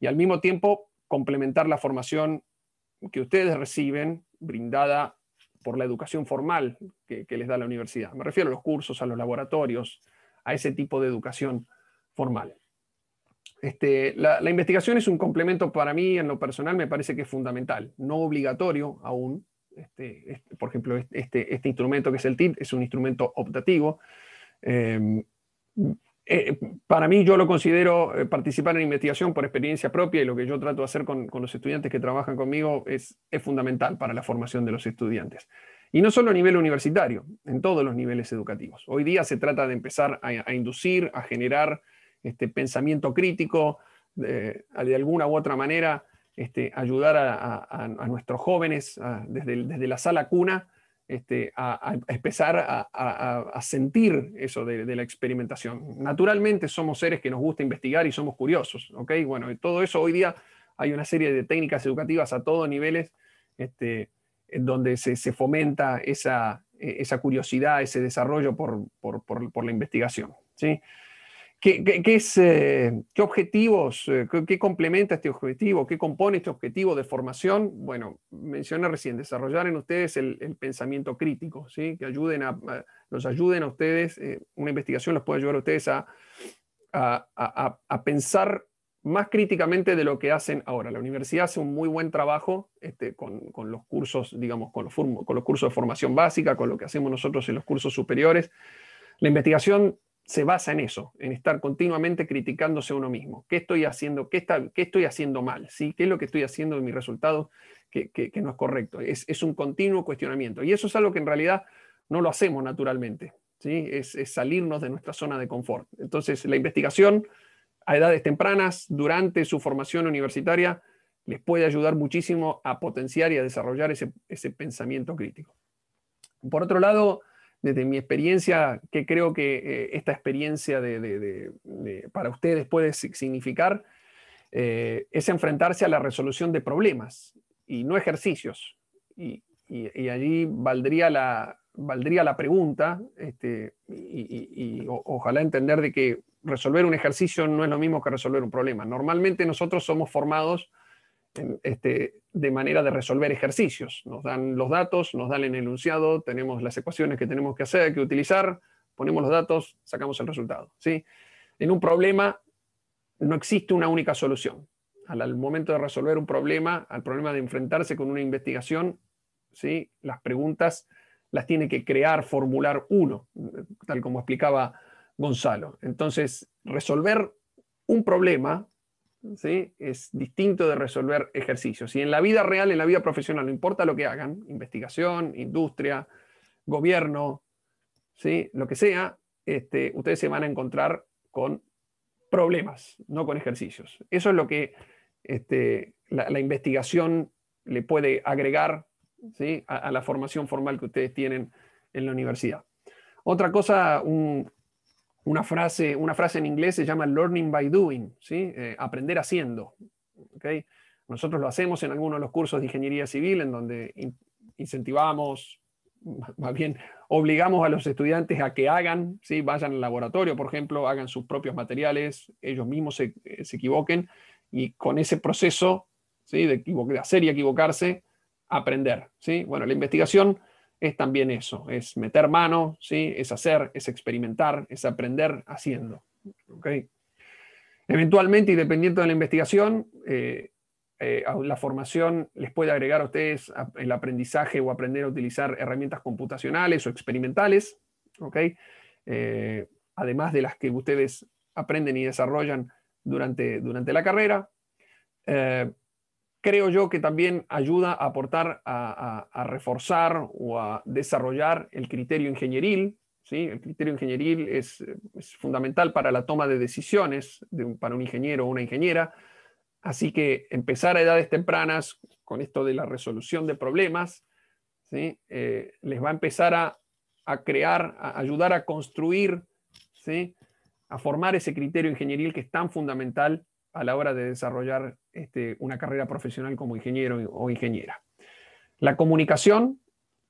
Speaker 4: y al mismo tiempo complementar la formación que ustedes reciben, brindada por la educación formal que, les da la universidad. Me refiero a los cursos, a los laboratorios, a ese tipo de educación formal. Este, la, investigación es un complemento para mí, en lo personal, me parece que es fundamental, no obligatorio aún. Este, este, por ejemplo, este, instrumento que es el TIP es un instrumento optativo. Eh, eh, para mí yo lo considero eh, participar en investigación por experiencia propia y lo que yo trato de hacer con, los estudiantes que trabajan conmigo es, fundamental para la formación de los estudiantes. Y no solo a nivel universitario, en todos los niveles educativos. Hoy día se trata de empezar a, inducir, a generar este pensamiento crítico, eh, de, alguna u otra manera este, ayudar a, nuestros jóvenes desde la sala cuna este, a, empezar a, sentir eso de, la experimentación. Naturalmente somos seres que nos gusta investigar y somos curiosos, ¿ok? Bueno, todo eso hoy día hay una serie de técnicas educativas a todos niveles este, donde se, fomenta e, esa, curiosidad, ese desarrollo por, por la investigación, ¿sí? ¿Qué, es, eh, ¿Qué, objetivos, eh, qué, complementa este objetivo, qué compone este objetivo de formación? Bueno, mencioné recién, desarrollar en ustedes el, pensamiento crítico, ¿sí? que ayuden ayuden a ustedes, eh, una investigación los puede ayudar a ustedes a, pensar más críticamente de lo que hacen ahora. La universidad hace un muy buen trabajo este, con, los cursos, digamos, con los, con los cursos de formación básica, con lo que hacemos nosotros en los cursos superiores. La investigación se basa en eso, en estar continuamente criticándose uno mismo. ¿Qué estoy haciendo? ¿Qué, estoy haciendo mal? ¿sí? ¿Qué es lo que estoy haciendo de mi resultado que, no es correcto? Es, un continuo cuestionamiento. Y eso es algo que en realidad no lo hacemos naturalmente. ¿sí? Es, salirnos de nuestra zona de confort. Entonces, la investigación a edades tempranas, durante su formación universitaria, les puede ayudar muchísimo a potenciar y a desarrollar ese pensamiento crítico. Por otro lado, desde mi experiencia, que creo que eh, esta experiencia para ustedes puede significar, eh, es enfrentarse a la resolución de problemas y no ejercicios. Y, allí valdría la, valdría la pregunta, este, y, ojalá entender de que resolver un ejercicio no es lo mismo que resolver un problema. Normalmente nosotros somos formados este, de manera de resolver ejercicios. Nos dan los datos, nos dan el enunciado, tenemos las ecuaciones que tenemos que hacer, que utilizar, ponemos los datos, sacamos el resultado. ¿sí? En un problema no existe una única solución. Al, momento de resolver un problema, al problema de enfrentarse con una investigación, ¿sí? las preguntas las tiene que crear, formular uno, tal como explicaba Gonzalo. Entonces, resolver un problema es distinto de resolver ejercicios. Y en la vida real, en la vida profesional, no importa lo que hagan, investigación, industria, gobierno, ¿sí? lo que sea, este, ustedes se van a encontrar con problemas, no con ejercicios. Eso es lo que este, la, investigación le puede agregar ¿sí? a, a, la formación formal que ustedes tienen en la universidad. Otra cosa, un, una frase, una frase en inglés se llama learning by doing, ¿sí? Eh, aprender haciendo. ¿okay? Nosotros lo hacemos en algunos de los cursos de ingeniería civil, en donde incentivamos, más bien obligamos a los estudiantes a que hagan, ¿sí? vayan al laboratorio, por ejemplo, hagan sus propios materiales, ellos mismos se, eh, equivoquen, y con ese proceso ¿sí? de, de hacer y equivocarse, aprender. ¿sí? Bueno, la investigación es también eso, es meter mano, ¿sí? es hacer, es experimentar, es aprender haciendo. Eventualmente y dependiendo de la investigación, eh, eh, la formación les puede agregar a ustedes el aprendizaje o aprender a utilizar herramientas computacionales o experimentales, eh, además de las que ustedes aprenden y desarrollan durante, durante la carrera creo yo que también ayuda a aportar, a, reforzar o a desarrollar el criterio ingenieril. ¿sí? El criterio ingenieril es, fundamental para la toma de decisiones de para un ingeniero o una ingeniera. Así que empezar a edades tempranas con esto de la resolución de problemas, ¿sí? Eh, les va a empezar a, a, crear, a ayudar a construir, ¿sí? a formar ese criterio ingenieril que es tan fundamental a la hora de desarrollar este, una carrera profesional como ingeniero o ingeniera. La comunicación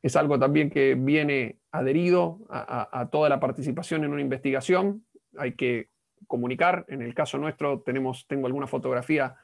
Speaker 4: es algo también que viene adherido a, toda la participación en una investigación. Hay que comunicar. En el caso nuestro tenemos, tengo alguna fotografía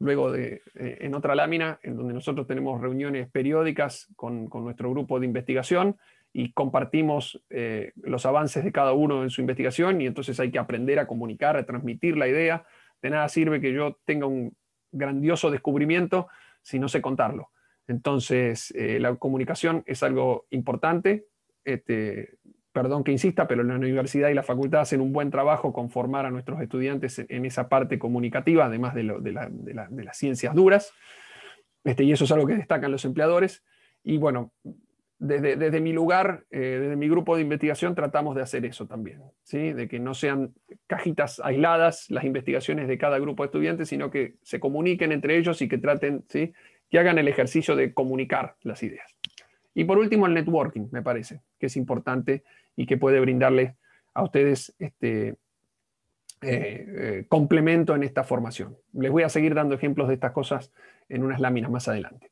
Speaker 4: luego de, eh, en otra lámina, en donde nosotros tenemos reuniones periódicas con, nuestro grupo de investigación y compartimos eh, los avances de cada uno en su investigación y entonces hay que aprender a comunicar, a transmitir la idea de nada sirve que yo tenga un grandioso descubrimiento si no sé contarlo. Entonces, eh, la comunicación es algo importante. Este, perdón que insista, pero la universidad y la facultad hacen un buen trabajo con formar a nuestros estudiantes en esa parte comunicativa, además de, las ciencias duras. Este, y eso es algo que destacan los empleadores. Y bueno, desde, mi lugar, eh, desde mi grupo de investigación, tratamos de hacer eso también, ¿sí? de que no sean cajitas aisladas las investigaciones de cada grupo de estudiantes, sino que se comuniquen entre ellos y que traten, ¿sí? que hagan el ejercicio de comunicar las ideas. Y por último, el networking, me parece, que es importante y que puede brindarles a ustedes este, eh, eh, complemento en esta formación. Les voy a seguir dando ejemplos de estas cosas en unas láminas más adelante.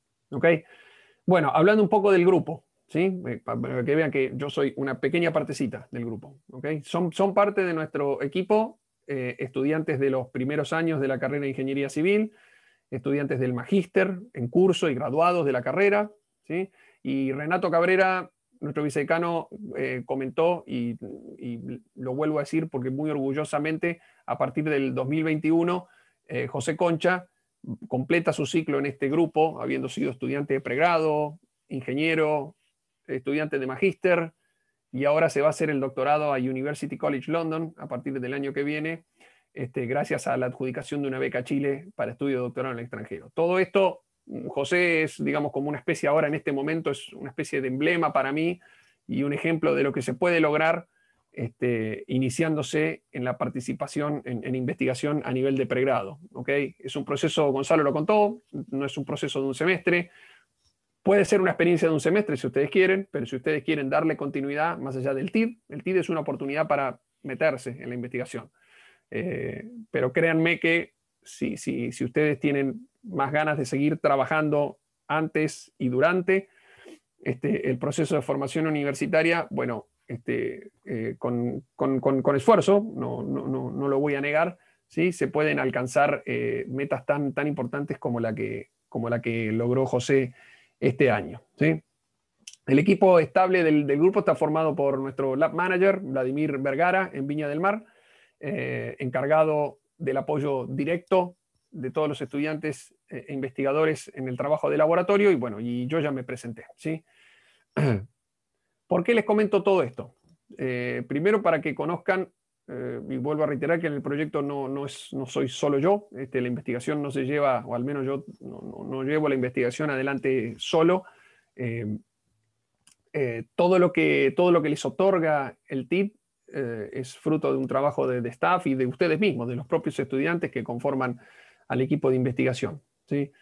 Speaker 4: Bueno, hablando un poco del grupo, eh, para que vean que yo soy una pequeña partecita del grupo. ¿okay? Son, son parte de nuestro equipo eh, estudiantes de los primeros años de la carrera de Ingeniería Civil, estudiantes del magíster en curso y graduados de la carrera. ¿sí? Y Renato Cabrera, nuestro vicecano, eh, comentó, y, lo vuelvo a decir porque muy orgullosamente, a partir del 2021, José Concha completa su ciclo en este grupo, habiendo sido estudiante de pregrado, ingeniero, estudiante de magíster y ahora se va a hacer el doctorado a University College London a partir del año que viene, este, gracias a la adjudicación de una beca Chile para estudio de doctorado en el extranjero. Todo esto, José, es, digamos, como una especie ahora en este momento, es una especie de emblema para mí y un ejemplo de lo que se puede lograr este, iniciándose en la participación en, investigación a nivel de pregrado. ¿okay? Es un proceso, Gonzalo lo contó, no es un proceso de un semestre, Puede ser una experiencia de un semestre si ustedes quieren, pero si ustedes quieren darle continuidad más allá del TID, el TID es una oportunidad para meterse en la investigación. Eh, pero créanme que si, si, si ustedes tienen más ganas de seguir trabajando antes y durante este, el proceso de formación universitaria, bueno, este, eh, con, esfuerzo, no, no, lo voy a negar, ¿sí? se pueden alcanzar eh, metas tan, tan importantes como la, que, como la que logró José este año. ¿sí? El equipo estable del, grupo está formado por nuestro lab manager, Vladimir Vergara, en Viña del Mar, eh, encargado del apoyo directo de todos los estudiantes eh, e investigadores en el trabajo de laboratorio, y bueno, y yo ya me presenté. ¿sí? ¿Por qué les comento todo esto? Eh, primero para que conozcan eh, y vuelvo a reiterar que en el proyecto no, es, no soy solo yo, este, la investigación no se lleva, o al menos yo no, llevo la investigación adelante solo. Eh, eh, todo, lo que, todo lo que les otorga el TIP es fruto de un trabajo de, de, staff y de ustedes mismos, de los propios estudiantes que conforman al equipo de investigación. ¿sí?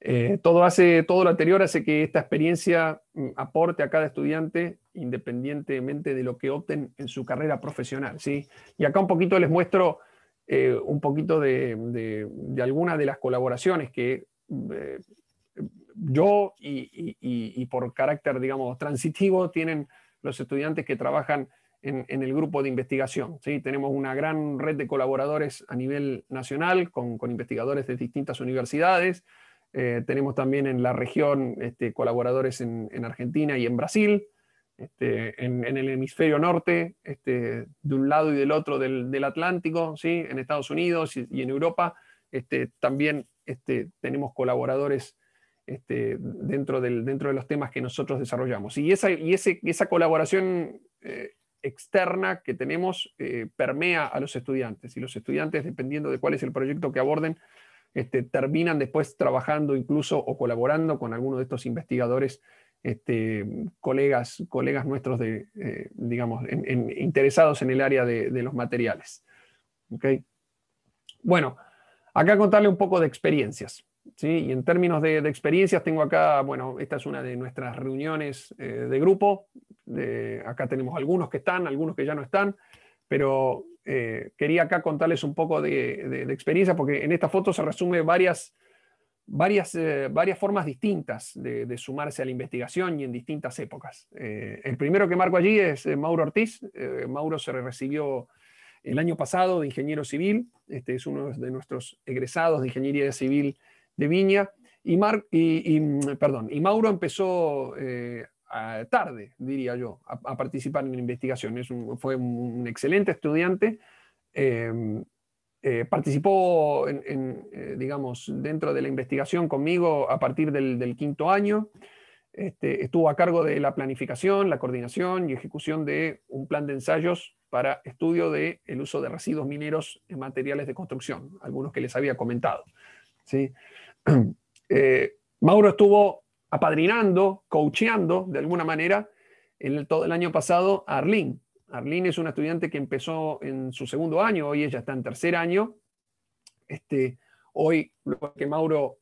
Speaker 4: Eh, todo, lo anterior hace que esta experiencia mm, aporte a cada estudiante independientemente de lo que opten en su carrera profesional. ¿sí? Y acá un poquito les muestro eh, un poquito de, algunas de las colaboraciones que mm, eh, yo y, por carácter, digamos, transitivo tienen los estudiantes que trabajan en, el grupo de investigación. ¿sí? Tenemos una gran red de colaboradores a nivel nacional con investigadores de distintas universidades eh, tenemos también en la región este, colaboradores en, Argentina y en Brasil, este, en, el hemisferio norte, este, de un lado y del otro del, Atlántico, en Estados Unidos y, en Europa. también tenemos colaboradores dentro, dentro de los temas que nosotros desarrollamos. Y esa, colaboración eh, externa que tenemos eh, permea a los estudiantes y los estudiantes, dependiendo de cuál es el proyecto que aborden, este, terminan después trabajando incluso o colaborando con algunos de estos investigadores, este, colegas, colegas nuestros de, eh, digamos, interesados en el área de, los materiales. ¿Okay? Bueno, acá contarle un poco de experiencias. ¿sí? Y en términos de, experiencias, tengo acá, bueno, esta es una de nuestras reuniones eh, de grupo. acá tenemos algunos que están, algunos que ya no están, pero eh, quería acá contarles un poco de, experiencia, porque en esta foto se resume varias, varias, eh, varias formas distintas de, sumarse a la investigación y en distintas épocas. Eh, el primero que marco allí es Mauro Ortiz. Mauro se recibió el año pasado de ingeniero civil, este es uno de nuestros egresados de ingeniería civil de Viña. Y, mm, y Mauro empezó tarde, diría yo, a, participar en la investigación, fue un, excelente estudiante. Em, eh, participó, eh, digamos, dentro de la investigación conmigo a partir del, quinto año. Este, estuvo a cargo de la planificación, la coordinación y ejecución de un plan de ensayos para estudio del el uso de residuos mineros en materiales de construcción, algunos que les había comentado. Eh, Mauro estuvo apadrinando, coacheando de alguna manera en todo el año pasado a Arlene. Arlene es una estudiante que empezó en su segundo año, hoy ella está en tercer año. Este, hoy, luego que Mauro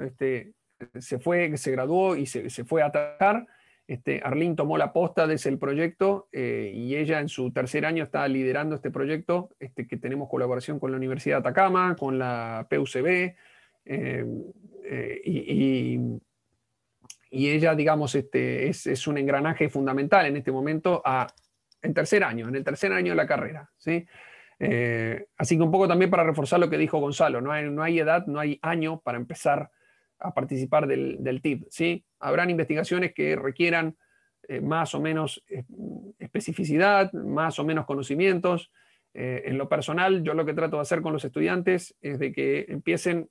Speaker 4: este, se fue, se graduó y se, fue a trabajar, este, Arlene tomó la posta desde el proyecto eh, y ella en su tercer año está liderando este proyecto este, que tenemos colaboración con la Universidad de Atacama, con la PUCB eh, eh, y y ella, digamos, este, es, un engranaje fundamental en este momento a, en tercer año, en el tercer año de la carrera. ¿sí? Eh, así que un poco también para reforzar lo que dijo Gonzalo, no hay, no edad, no hay año para empezar a participar del, TIP. ¿sí? Habrán investigaciones que requieran eh, más o menos eh, especificidad, más o menos conocimientos. en lo personal, yo lo que trato de hacer con los estudiantes es de que empiecen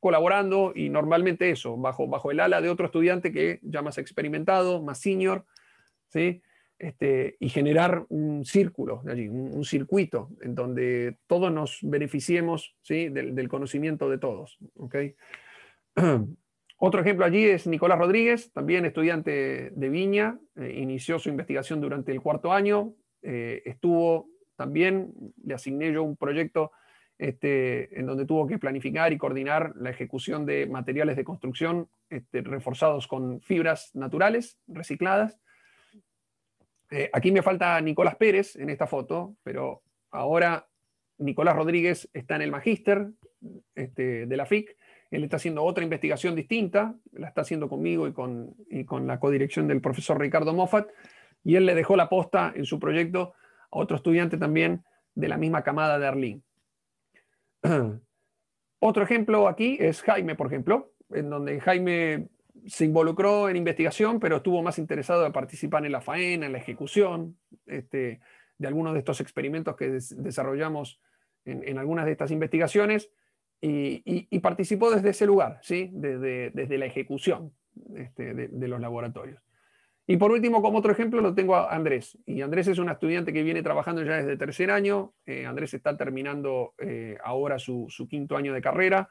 Speaker 4: colaborando y normalmente eso, bajo, bajo el ala de otro estudiante que ya más experimentado, más senior, ¿sí? Este, y generar un círculo allí, un, circuito en donde todos nos beneficiemos ¿sí? del, conocimiento de todos. Otro ejemplo allí es Nicolás Rodríguez, también estudiante de Viña, eh, inició su investigación durante el cuarto año, eh, estuvo también, le asigné yo un proyecto este, en donde tuvo que planificar y coordinar la ejecución de materiales de construcción este, reforzados con fibras naturales recicladas. Eh, aquí me falta Nicolás Pérez en esta foto, pero ahora Nicolás Rodríguez está en el magíster este, de la FIC. Él está haciendo otra investigación distinta, la está haciendo conmigo y con, con la codirección del profesor Ricardo Moffat, y él le dejó la posta en su proyecto a otro estudiante también de la misma camada de Arlín. Otro ejemplo aquí es Jaime, por ejemplo, en donde Jaime se involucró en investigación, pero estuvo más interesado en participar en la faena, en la ejecución este, de algunos de estos experimentos que desarrollamos en, algunas de estas investigaciones, y, participó desde ese lugar, ¿sí? desde, la ejecución este, de los laboratorios. Y por último, como otro ejemplo, lo tengo a Andrés. Y Andrés es un estudiante que viene trabajando ya desde tercer año. Eh, Andrés está terminando eh, ahora su, quinto año de carrera.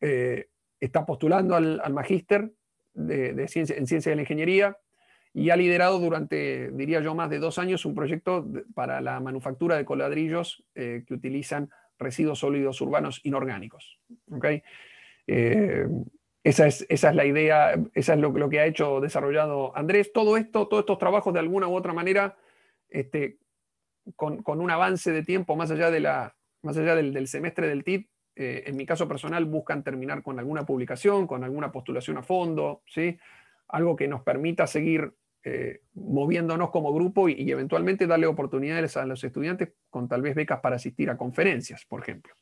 Speaker 4: Eh, está postulando al, magíster de, ciencia, en ciencias de la ingeniería y ha liderado durante, diría yo, más de dos años un proyecto para la manufactura de coladrillos que utilizan residuos sólidos urbanos inorgánicos. ¿okay? Esa es, esa la idea, esa es lo, lo, que ha hecho, desarrollado Andrés. Todo esto, todos estos trabajos de alguna u otra manera, este, con, un avance de tiempo más allá, de la, más allá del, semestre del TIT, eh, en mi caso personal, buscan terminar con alguna publicación, con alguna postulación a fondo, ¿sí? algo que nos permita seguir eh, moviéndonos como grupo y, eventualmente darle oportunidades a los estudiantes con tal vez becas para asistir a conferencias, por ejemplo.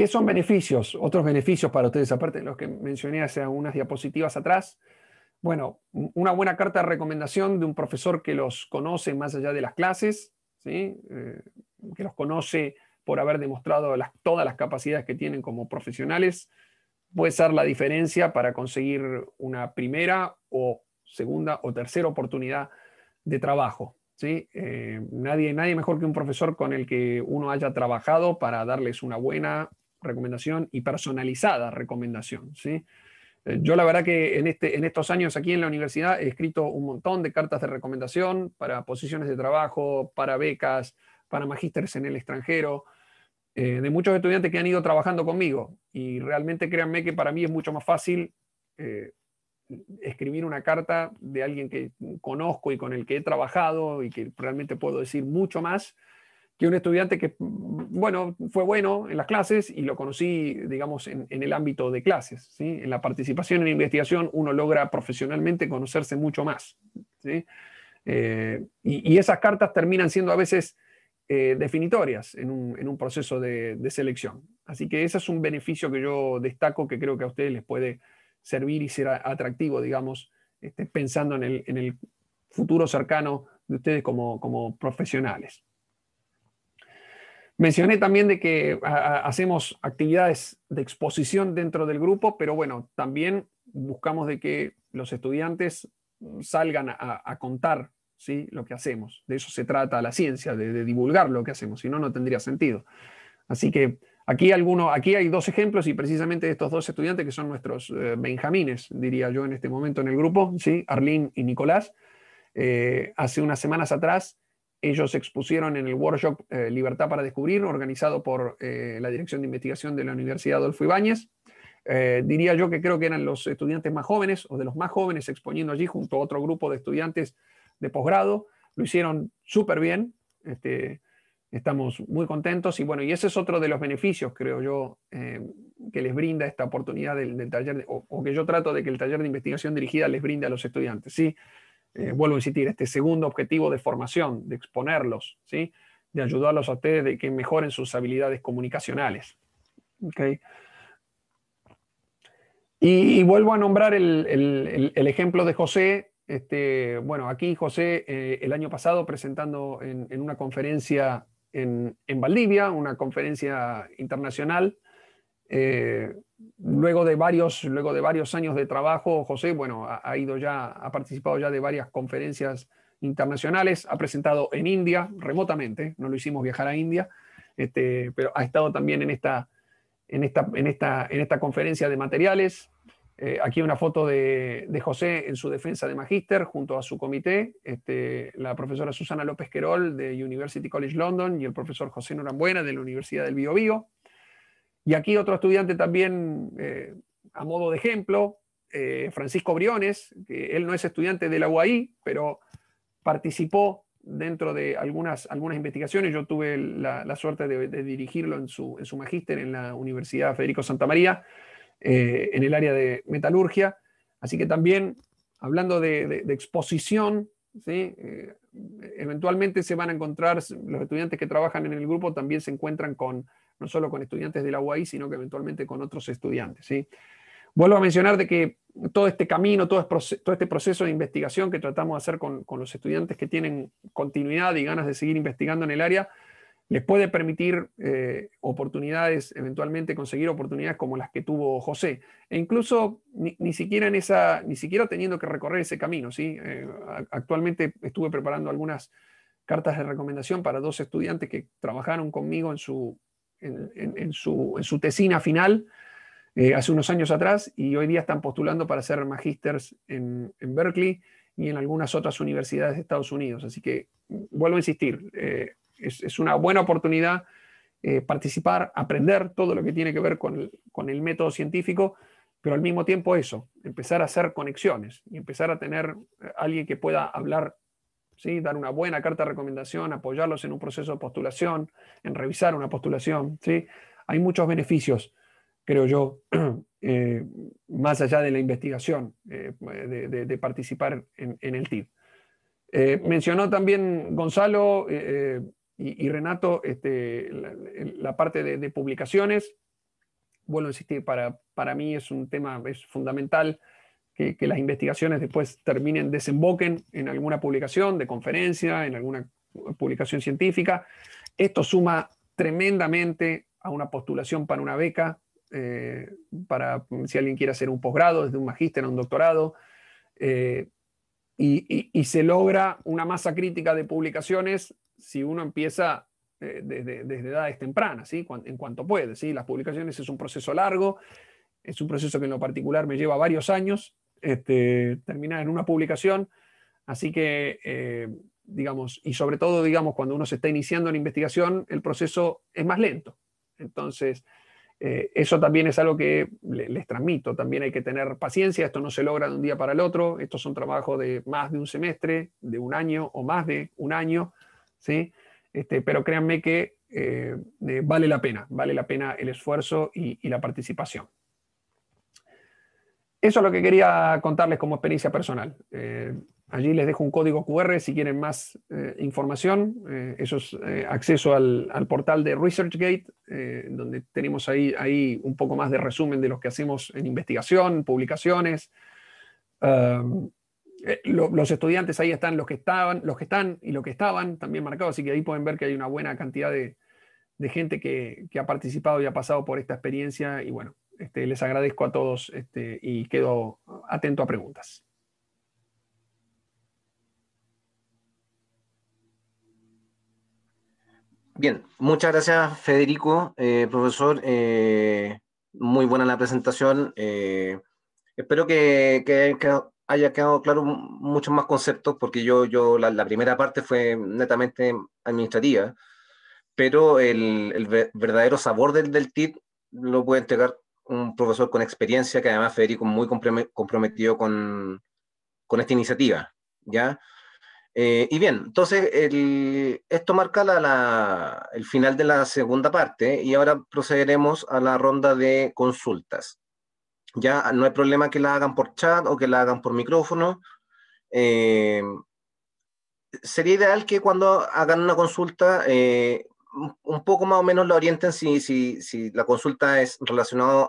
Speaker 4: ¿Qué son beneficios? Otros beneficios para ustedes, aparte de los que mencioné hace unas diapositivas atrás. Bueno, una buena carta de recomendación de un profesor que los conoce más allá de las clases, eh, que los conoce por haber demostrado todas las capacidades que tienen como profesionales, puede ser la diferencia para conseguir una primera o segunda o tercera oportunidad de trabajo. ¿sí? Eh, nadie, nadie mejor que un profesor con el que uno haya trabajado para darles una buena recomendación y personalizada recomendación. ¿sí? Eh, yo la verdad que en, este, en estos años aquí en la universidad he escrito un montón de cartas de recomendación para posiciones de trabajo, para becas, para magísteres en el extranjero, eh, de muchos estudiantes que han ido trabajando conmigo. Y realmente créanme que para mí es mucho más fácil eh, escribir una carta de alguien que conozco y con el que he trabajado y que realmente puedo decir mucho más que un estudiante que, bueno, fue bueno en las clases y lo conocí, digamos, en, el ámbito de clases. En la participación en investigación uno logra profesionalmente conocerse mucho más. Eh, y, esas cartas terminan siendo a veces eh, definitorias en un, proceso de, selección. Así que ese es un beneficio que yo destaco que creo que a ustedes les puede servir y ser atractivo, digamos, este, pensando en el, futuro cercano de ustedes como profesionales. Mencioné también de que hacemos actividades de exposición dentro del grupo, pero bueno, también buscamos de que los estudiantes salgan a, contar ¿sí? lo que hacemos. De eso se trata la ciencia, de, divulgar lo que hacemos, si no, no tendría sentido. Así que Aquí, aquí hay dos ejemplos y precisamente estos dos estudiantes que son nuestros eh, benjamines, diría yo en este momento en el grupo, ¿sí? Arlín y Nicolás. Eh, hace unas semanas atrás ellos expusieron en el workshop eh, Libertad para Descubrir, organizado por eh, la Dirección de Investigación de la Universidad Adolfo Ibáñez. Eh, diría yo que creo que eran los estudiantes más jóvenes o de los más jóvenes exponiendo allí junto a otro grupo de estudiantes de posgrado. Lo hicieron súper bien. Este, estamos muy contentos y bueno, y ese es otro de los beneficios, creo yo, que les brinda esta oportunidad del, taller, o, que yo trato de que el taller de investigación dirigida les brinde a los estudiantes. Sí, eh, vuelvo a insistir, este segundo objetivo de formación, de exponerlos, ¿sí? de ayudarlos a ustedes de que mejoren sus habilidades comunicacionales. Y, vuelvo a nombrar el, ejemplo de José. Este, bueno, aquí José eh, el año pasado presentando en, una conferencia en, Valdivia, una conferencia internacional, eh, luego de varios, luego de varios años de trabajo, José, bueno, ha, ido ya, ha participado ya de varias conferencias internacionales, ha presentado en India, remotamente, no lo hicimos viajar a India, este, pero ha estado también en esta, en esta, conferencia de materiales. Eh, aquí una foto de, José en su defensa de magíster junto a su comité, este, la profesora Susana López Querol de University College London y el profesor José Norambuena de la Universidad del Biobío. Y aquí otro estudiante también, eh, a modo de ejemplo, eh, Francisco Briones, que él no es estudiante de la UAI, pero participó dentro de algunas, algunas investigaciones. Yo tuve la, suerte de, dirigirlo en su, magíster en la Universidad Federico Santa María, eh, en el área de metalurgia. Así que también, hablando de, exposición, eventualmente se van a encontrar, los estudiantes que trabajan en el grupo también se encuentran con no solo con estudiantes de la UAI, sino que eventualmente con otros estudiantes. ¿sí? Vuelvo a mencionar de que todo este camino, todo, este proceso de investigación que tratamos de hacer con, los estudiantes que tienen continuidad y ganas de seguir investigando en el área, les puede permitir eh, oportunidades, eventualmente conseguir oportunidades como las que tuvo José. E incluso ni, siquiera, en esa, ni siquiera teniendo que recorrer ese camino. ¿sí? Eh, actualmente estuve preparando algunas cartas de recomendación para dos estudiantes que trabajaron conmigo en su, en, su, tesina final eh, hace unos años atrás y hoy día están postulando para ser magisters en, Berkeley y en algunas otras universidades de Estados Unidos. Así que vuelvo a insistir, eh, es, una buena oportunidad eh, participar, aprender todo lo que tiene que ver con el, con el método científico, pero al mismo tiempo eso, empezar a hacer conexiones y empezar a tener alguien que pueda hablar dar una buena carta de recomendación, apoyarlos en un proceso de postulación, en revisar una postulación. ¿sí? Hay muchos beneficios, creo yo, eh, más allá de la investigación, eh, de, participar en, el TID. Eh, mencionó también Gonzalo y, Renato este, la, parte de, publicaciones. Vuelvo a insistir, para, para mí es un tema es fundamental que las investigaciones después terminen, desemboquen en alguna publicación de conferencia, en alguna publicación científica. Esto suma tremendamente a una postulación para una beca, eh, para mm, si alguien quiere hacer un posgrado, desde un magíster a un doctorado. Eh, y, se logra una masa crítica de publicaciones si uno empieza eh, desde, edades tempranas, ¿sí? en cuanto puede. ¿sí? Las publicaciones es un proceso largo, es un proceso que en lo particular me lleva varios años, este, termina en una publicación. Así que, eh, digamos, y sobre todo, digamos, cuando uno se está iniciando en investigación, el proceso es más lento. Entonces, eh, eso también es algo que les transmito. También hay que tener paciencia, esto no se logra de un día para el otro, estos son trabajos de más de un semestre, de un año o más de un año, ¿sí? Este, pero créanme que eh, vale la pena, vale la pena el esfuerzo y la participación. Eso es lo que quería contarles como experiencia personal. Eh, allí les dejo un código QR si quieren más eh, información. Eh, eso es acceso al, portal de ResearchGate, donde tenemos ahí, un poco más de resumen de lo que hacemos en investigación, publicaciones. los estudiantes ahí están los que estaban, los que están y los que estaban también marcados, así que ahí pueden ver que hay una buena cantidad de, gente que, que ha participado y ha pasado por esta experiencia. Y bueno, este, les agradezco a todos este, y quedo atento a preguntas.
Speaker 2: Bien, muchas gracias Federico, eh, profesor. Eh, muy buena la presentación. Eh, espero que, haya quedado claro muchos más conceptos, porque yo, yo la, primera parte fue netamente administrativa, pero el, verdadero sabor del, del TIT lo puede entregar un profesor con experiencia, que además Federico muy comprometido con, esta iniciativa, ¿ya? Eh, y bien, entonces el, esto marca el final de la segunda parte y ahora procederemos a la ronda de consultas. Ya no hay problema que la hagan por chat o que la hagan por micrófono. Eh, sería ideal que cuando hagan una consulta eh, un poco más o menos lo orienten si, si, la consulta es relacionada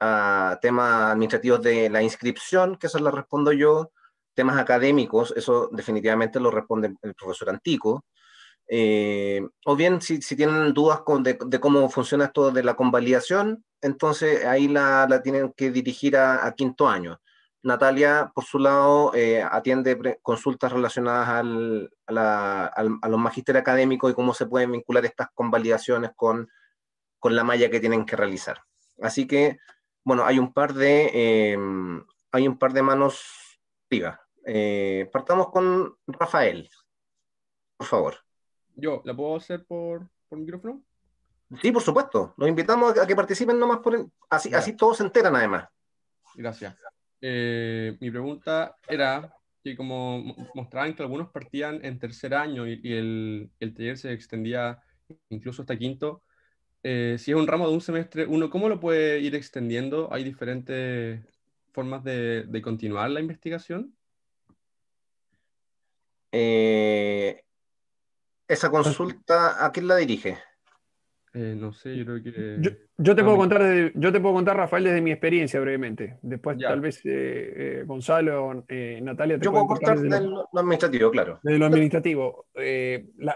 Speaker 2: a, temas administrativos de la inscripción, que eso la respondo yo, temas académicos, eso definitivamente lo responde el profesor Antico. Eh, o bien, si, tienen dudas con de, cómo funciona esto de la convalidación, entonces ahí la, la tienen que dirigir a, quinto año. Natalia, por su lado, eh, atiende consultas relacionadas al, a, los magísteres académicos y cómo se pueden vincular estas convalidaciones con, la malla que tienen que realizar. Así que, bueno, hay un par de, em, hay un par de manos vivas. Eh, partamos con Rafael, por favor.
Speaker 6: Yo, ¿la puedo hacer por, por micrófono?
Speaker 2: Sí, por supuesto. Los invitamos a que participen nomás por así, así todos se enteran además.
Speaker 6: Gracias. Eh, mi pregunta era que como mostraban que algunos partían en tercer año y, el, taller se extendía incluso hasta quinto, eh, si es un ramo de un semestre, uno, ¿cómo lo puede ir extendiendo? ¿Hay diferentes formas de, continuar la
Speaker 2: investigación?
Speaker 3: Eh,
Speaker 2: esa consulta, ¿a quién la dirige? Eh, no sé, yo creo que.
Speaker 4: Yo, te puedo contar, yo te puedo contar, Rafael, desde mi experiencia brevemente. Después, tal vez eh, eh, Gonzalo, Natalia. Te yo puedo contar desde lo,
Speaker 2: administrativo, claro.
Speaker 4: Desde lo administrativo.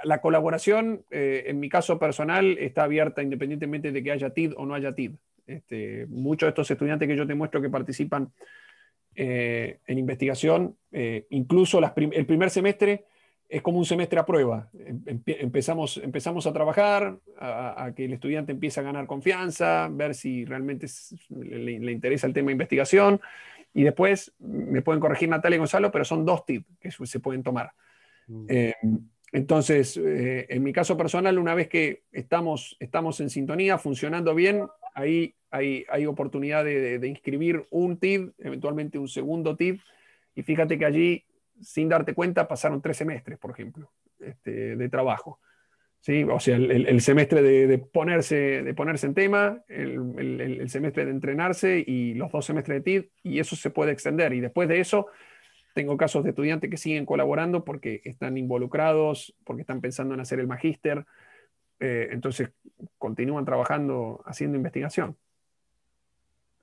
Speaker 4: La, colaboración, en mi caso personal, está abierta independientemente de que haya TID o no haya TID. Este, muchos de estos estudiantes que yo te muestro que participan en investigación, incluso el primer semestre es como un semestre a prueba. Em, empezamos, empezamos a trabajar, a, que el estudiante empiece a ganar confianza, ver si realmente le, interesa el tema de investigación. Y después, mm, me pueden corregir Natalia y Gonzalo, pero son dos tips que se pueden tomar. Mm. Em, entonces, eh, en mi caso personal, una vez que estamos, estamos en sintonía, funcionando bien, ahí hay, oportunidad de, inscribir un tip, eventualmente un segundo tip Y fíjate que allí sin darte cuenta, pasaron tres semestres, por ejemplo, este, de trabajo. ¿Sí? O sea, el, semestre de, ponerse, de ponerse en tema, el, semestre de entrenarse y los dos semestres de TID, y eso se puede extender. Y después de eso, tengo casos de estudiantes que siguen colaborando porque están involucrados, porque están pensando en hacer el magíster, eh, entonces continúan trabajando haciendo investigación.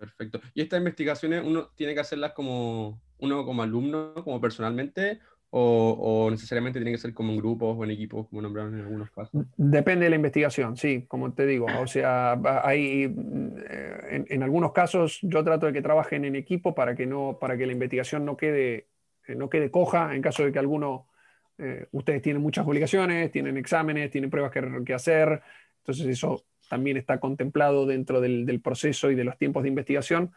Speaker 6: Perfecto. ¿Y estas investigaciones uno tiene que hacerlas como uno como alumno, como personalmente, o, necesariamente tiene que ser como en grupos o en equipos, como nombraron en algunos casos?
Speaker 4: Mm, depende de la investigación, sí, como te digo. O sea, hay, mm, eh, en, algunos casos yo trato de que trabajen en equipo para que, no, para que la investigación no quede, eh, no quede coja en caso de que alguno, eh, ustedes tienen muchas obligaciones, tienen exámenes, tienen pruebas que, que hacer, entonces eso también está contemplado dentro del, proceso y de los tiempos de investigación.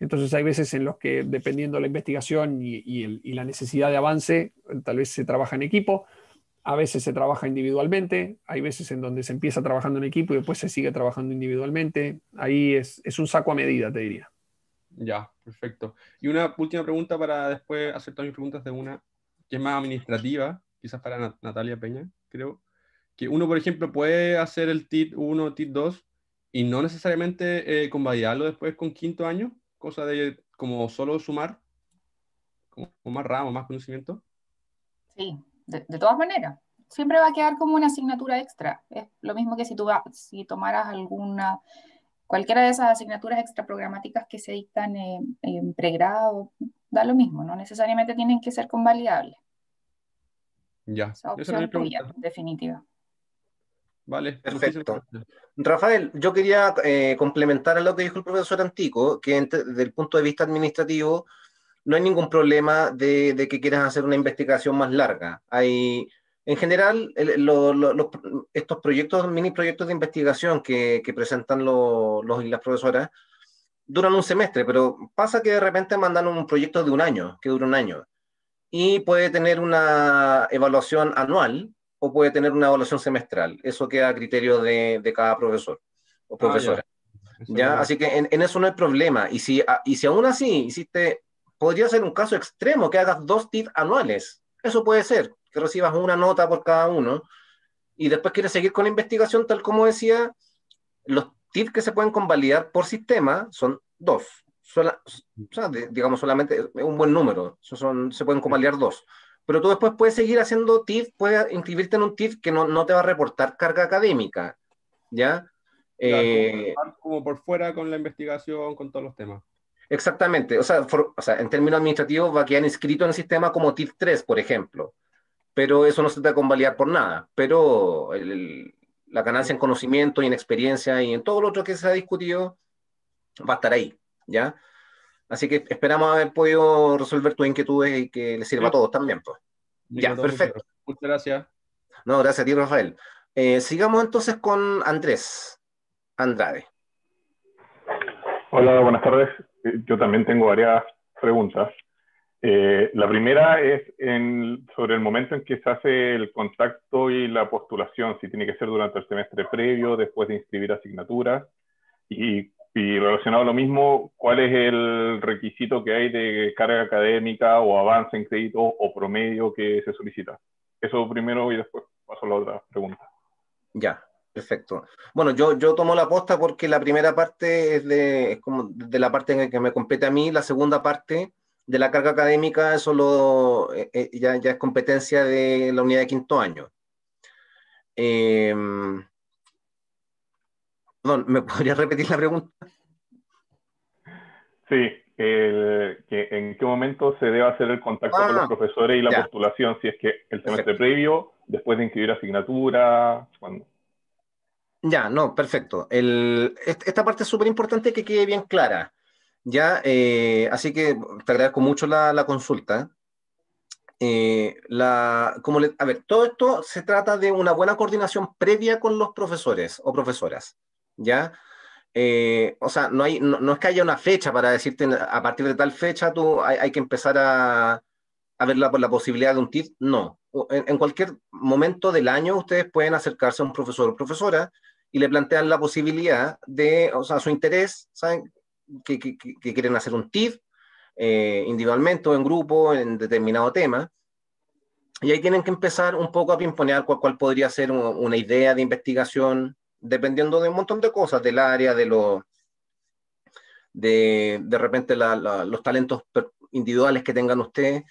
Speaker 4: Entonces hay veces en los que, dependiendo de la investigación y, la necesidad de avance, tal vez se trabaja en equipo, a veces se trabaja individualmente, hay veces en donde se empieza trabajando en equipo y después se sigue trabajando individualmente. Ahí es, un saco a medida, te diría. Ya,
Speaker 6: perfecto. Y una última pregunta para después aceptar mis preguntas de una, que es más administrativa, quizás para Natalia Peña, creo que uno, por ejemplo, puede hacer el TIT 1, TIT 2 y no necesariamente eh, convalidarlo después con quinto año, cosa de como solo sumar, como, más ramo más conocimiento.
Speaker 7: Sí, de, todas maneras. Siempre va a quedar como una asignatura extra. Es lo mismo que si tú si tomaras alguna, cualquiera de esas asignaturas extra programáticas que se dictan en, pregrado, da lo mismo, no necesariamente tienen que ser convalidables. Ya, esa definitiva.
Speaker 2: Vale, perfecto. Rafael, yo quería eh, complementar a lo que dijo el profesor Antico, que desde el punto de vista administrativo no hay ningún problema de, que quieras hacer una investigación más larga. Hay, en general, estos proyectos, mini proyectos de investigación que, presentan los y las profesoras duran un semestre, pero pasa que de repente mandan un proyecto de un año, que dura un año, y puede tener una evaluación anual o puede tener una evaluación semestral. Eso queda a criterio de, cada profesor o ah, profesora. ya. Así que en, eso no hay problema. Y si, ah, y si aún así hiciste, podría ser un caso extremo que hagas dos TIT anuales. Eso puede ser, que recibas una nota por cada uno. Y después quieres seguir con la investigación, tal como decía, los TIT que se pueden convalidar por sistema son dos. digamos solamente un buen número, son, se pueden convalidar dos pero tú después puedes seguir haciendo TIF, puedes inscribirte en un TIF que no, te va a reportar carga académica, ¿ya? Eh,
Speaker 6: como por fuera con la investigación, con todos los temas.
Speaker 2: Exactamente, o sea, o en términos administrativos va a quedar inscrito en el sistema como TIF 3, por ejemplo, pero eso no se te va a convalidar por nada, pero la ganancia en conocimiento y en experiencia y en todo lo otro que se ha discutido va a estar ahí, ¿ya? Así que esperamos haber podido resolver tus inquietudes y que les sirva a todos también. Pues.
Speaker 6: Ya, perfecto. Muchas gracias.
Speaker 2: No, gracias a ti, Rafael. Eh, sigamos entonces con Andrés Andrade.
Speaker 8: Hola, buenas tardes. Eh, yo también tengo varias preguntas. Eh, la primera es sobre el momento en que se hace el contacto y la postulación, si tiene que ser durante el semestre previo, después de inscribir asignaturas, y y relacionado a lo mismo, ¿cuál es el requisito que hay de carga académica o avance en crédito o promedio que se solicita? Eso primero y después paso a la otra pregunta. Ya, perfecto. Bueno, yo, yo tomo la aposta porque la primera parte
Speaker 2: es, de, es como de la parte en la que me compete a mí, la segunda parte de la carga académica eso eh, eh, ya, ya, es competencia de la unidad de quinto año.
Speaker 8: Eh, Perdón, ¿me podría repetir la pregunta? Sí, que en qué momento se debe hacer el contacto con los ah, profesores y la postulación, si es que el semestre previo, después de inscribir asignatura, Ya, no, perfecto. esta parte es súper
Speaker 2: importante que quede bien clara. Ya, eh, así que te agradezco mucho la, consulta. Eh, la, como a ver, todo esto se trata de una buena coordinación previa con los profesores o profesoras. ¿ya? Eh, o sea, no, hay, no, es que haya una fecha para decirte a partir de tal fecha tú hay, que empezar a, a ver la, por la posibilidad de un TIF. No. En, cualquier momento del año ustedes pueden acercarse a un profesor o profesora y le plantean la posibilidad de, o sea, su interés, ¿saben? Que, quieren hacer un TIF eh, individualmente o en grupo en determinado tema. Y ahí tienen que empezar un poco a pimponear cuál, podría ser una idea de investigación, dependiendo de un montón de cosas, del área, de los, de, repente los talentos individuales que tengan ustedes.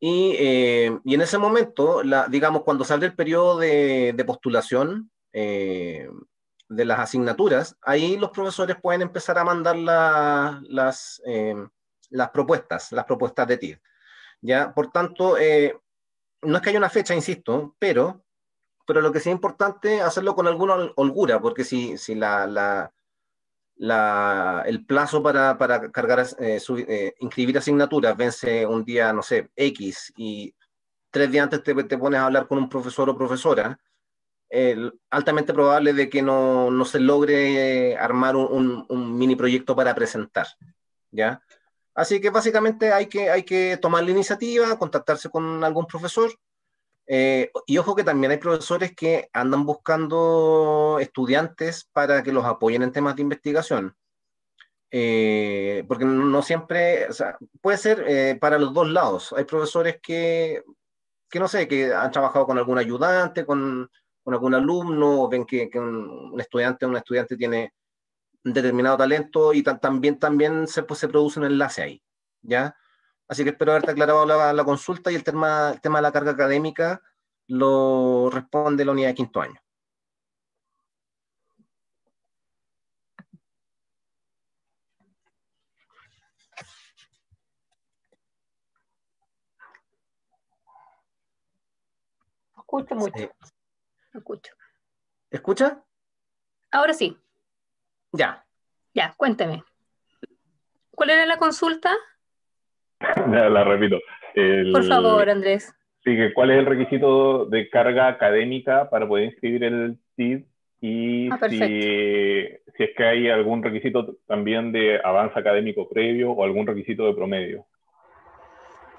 Speaker 2: Eh, y, en ese momento, la, digamos, cuando sale el periodo de, postulación eh, de las asignaturas, ahí los profesores pueden empezar a mandar las, eh, las propuestas, las propuestas de TIR. ¿ya? Por tanto, no es que haya una fecha, insisto, pero pero lo que sí es importante hacerlo con alguna holgura, porque si, si la, la, la, el plazo para, para cargar, eh, eh, inscribir asignaturas vence un día, no sé, X, y tres días antes te, te pones a hablar con un profesor o profesora, altamente probable de que no, no se logre eh, armar un, un, un, mini proyecto para presentar, ¿ya? Así que básicamente hay que, hay que tomar la iniciativa, contactarse con algún profesor, eh, y ojo que también hay profesores que andan buscando estudiantes para que los apoyen en temas de investigación. Eh, porque no siempre, o sea, puede ser eh, para los dos lados. Hay profesores que, que, no sé, que han trabajado con algún ayudante, con, con algún alumno, ven que, un, estudiante un estudiante tiene determinado talento y también, también se, pues, se produce un enlace ahí, ¿ya? Así que espero haberte aclarado la, consulta y el tema, tema de la carga académica lo responde la unidad de quinto año.
Speaker 7: Escucho mucho. Escucho. ¿Escucha? Ahora sí.
Speaker 8: Ya.
Speaker 9: Ya, cuénteme. ¿Cuál era la consulta?
Speaker 8: la repito. Por favor, Andrés. Sí, ¿cuál es el requisito de carga académica para poder inscribir el TID? Y ah, si, es que hay algún requisito también de avance académico previo o algún requisito de promedio.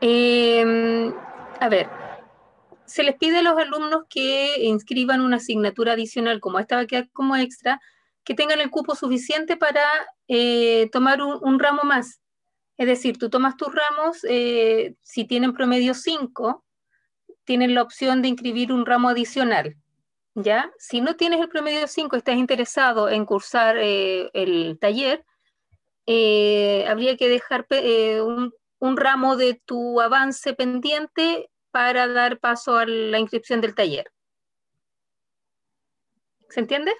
Speaker 9: Em, a ver, se les pide a los alumnos que inscriban una asignatura adicional, como esta va a quedar como extra, que tengan el cupo suficiente para eh, tomar un, ramo más. Es decir, tú tomas tus ramos, eh, si tienen promedio 5, tienen la opción de inscribir un ramo adicional. ¿ya? Si no tienes el promedio 5 estás interesado en cursar eh, el taller, eh, habría que dejar un, ramo de tu avance pendiente para dar paso a la inscripción del taller. ¿Se entiende?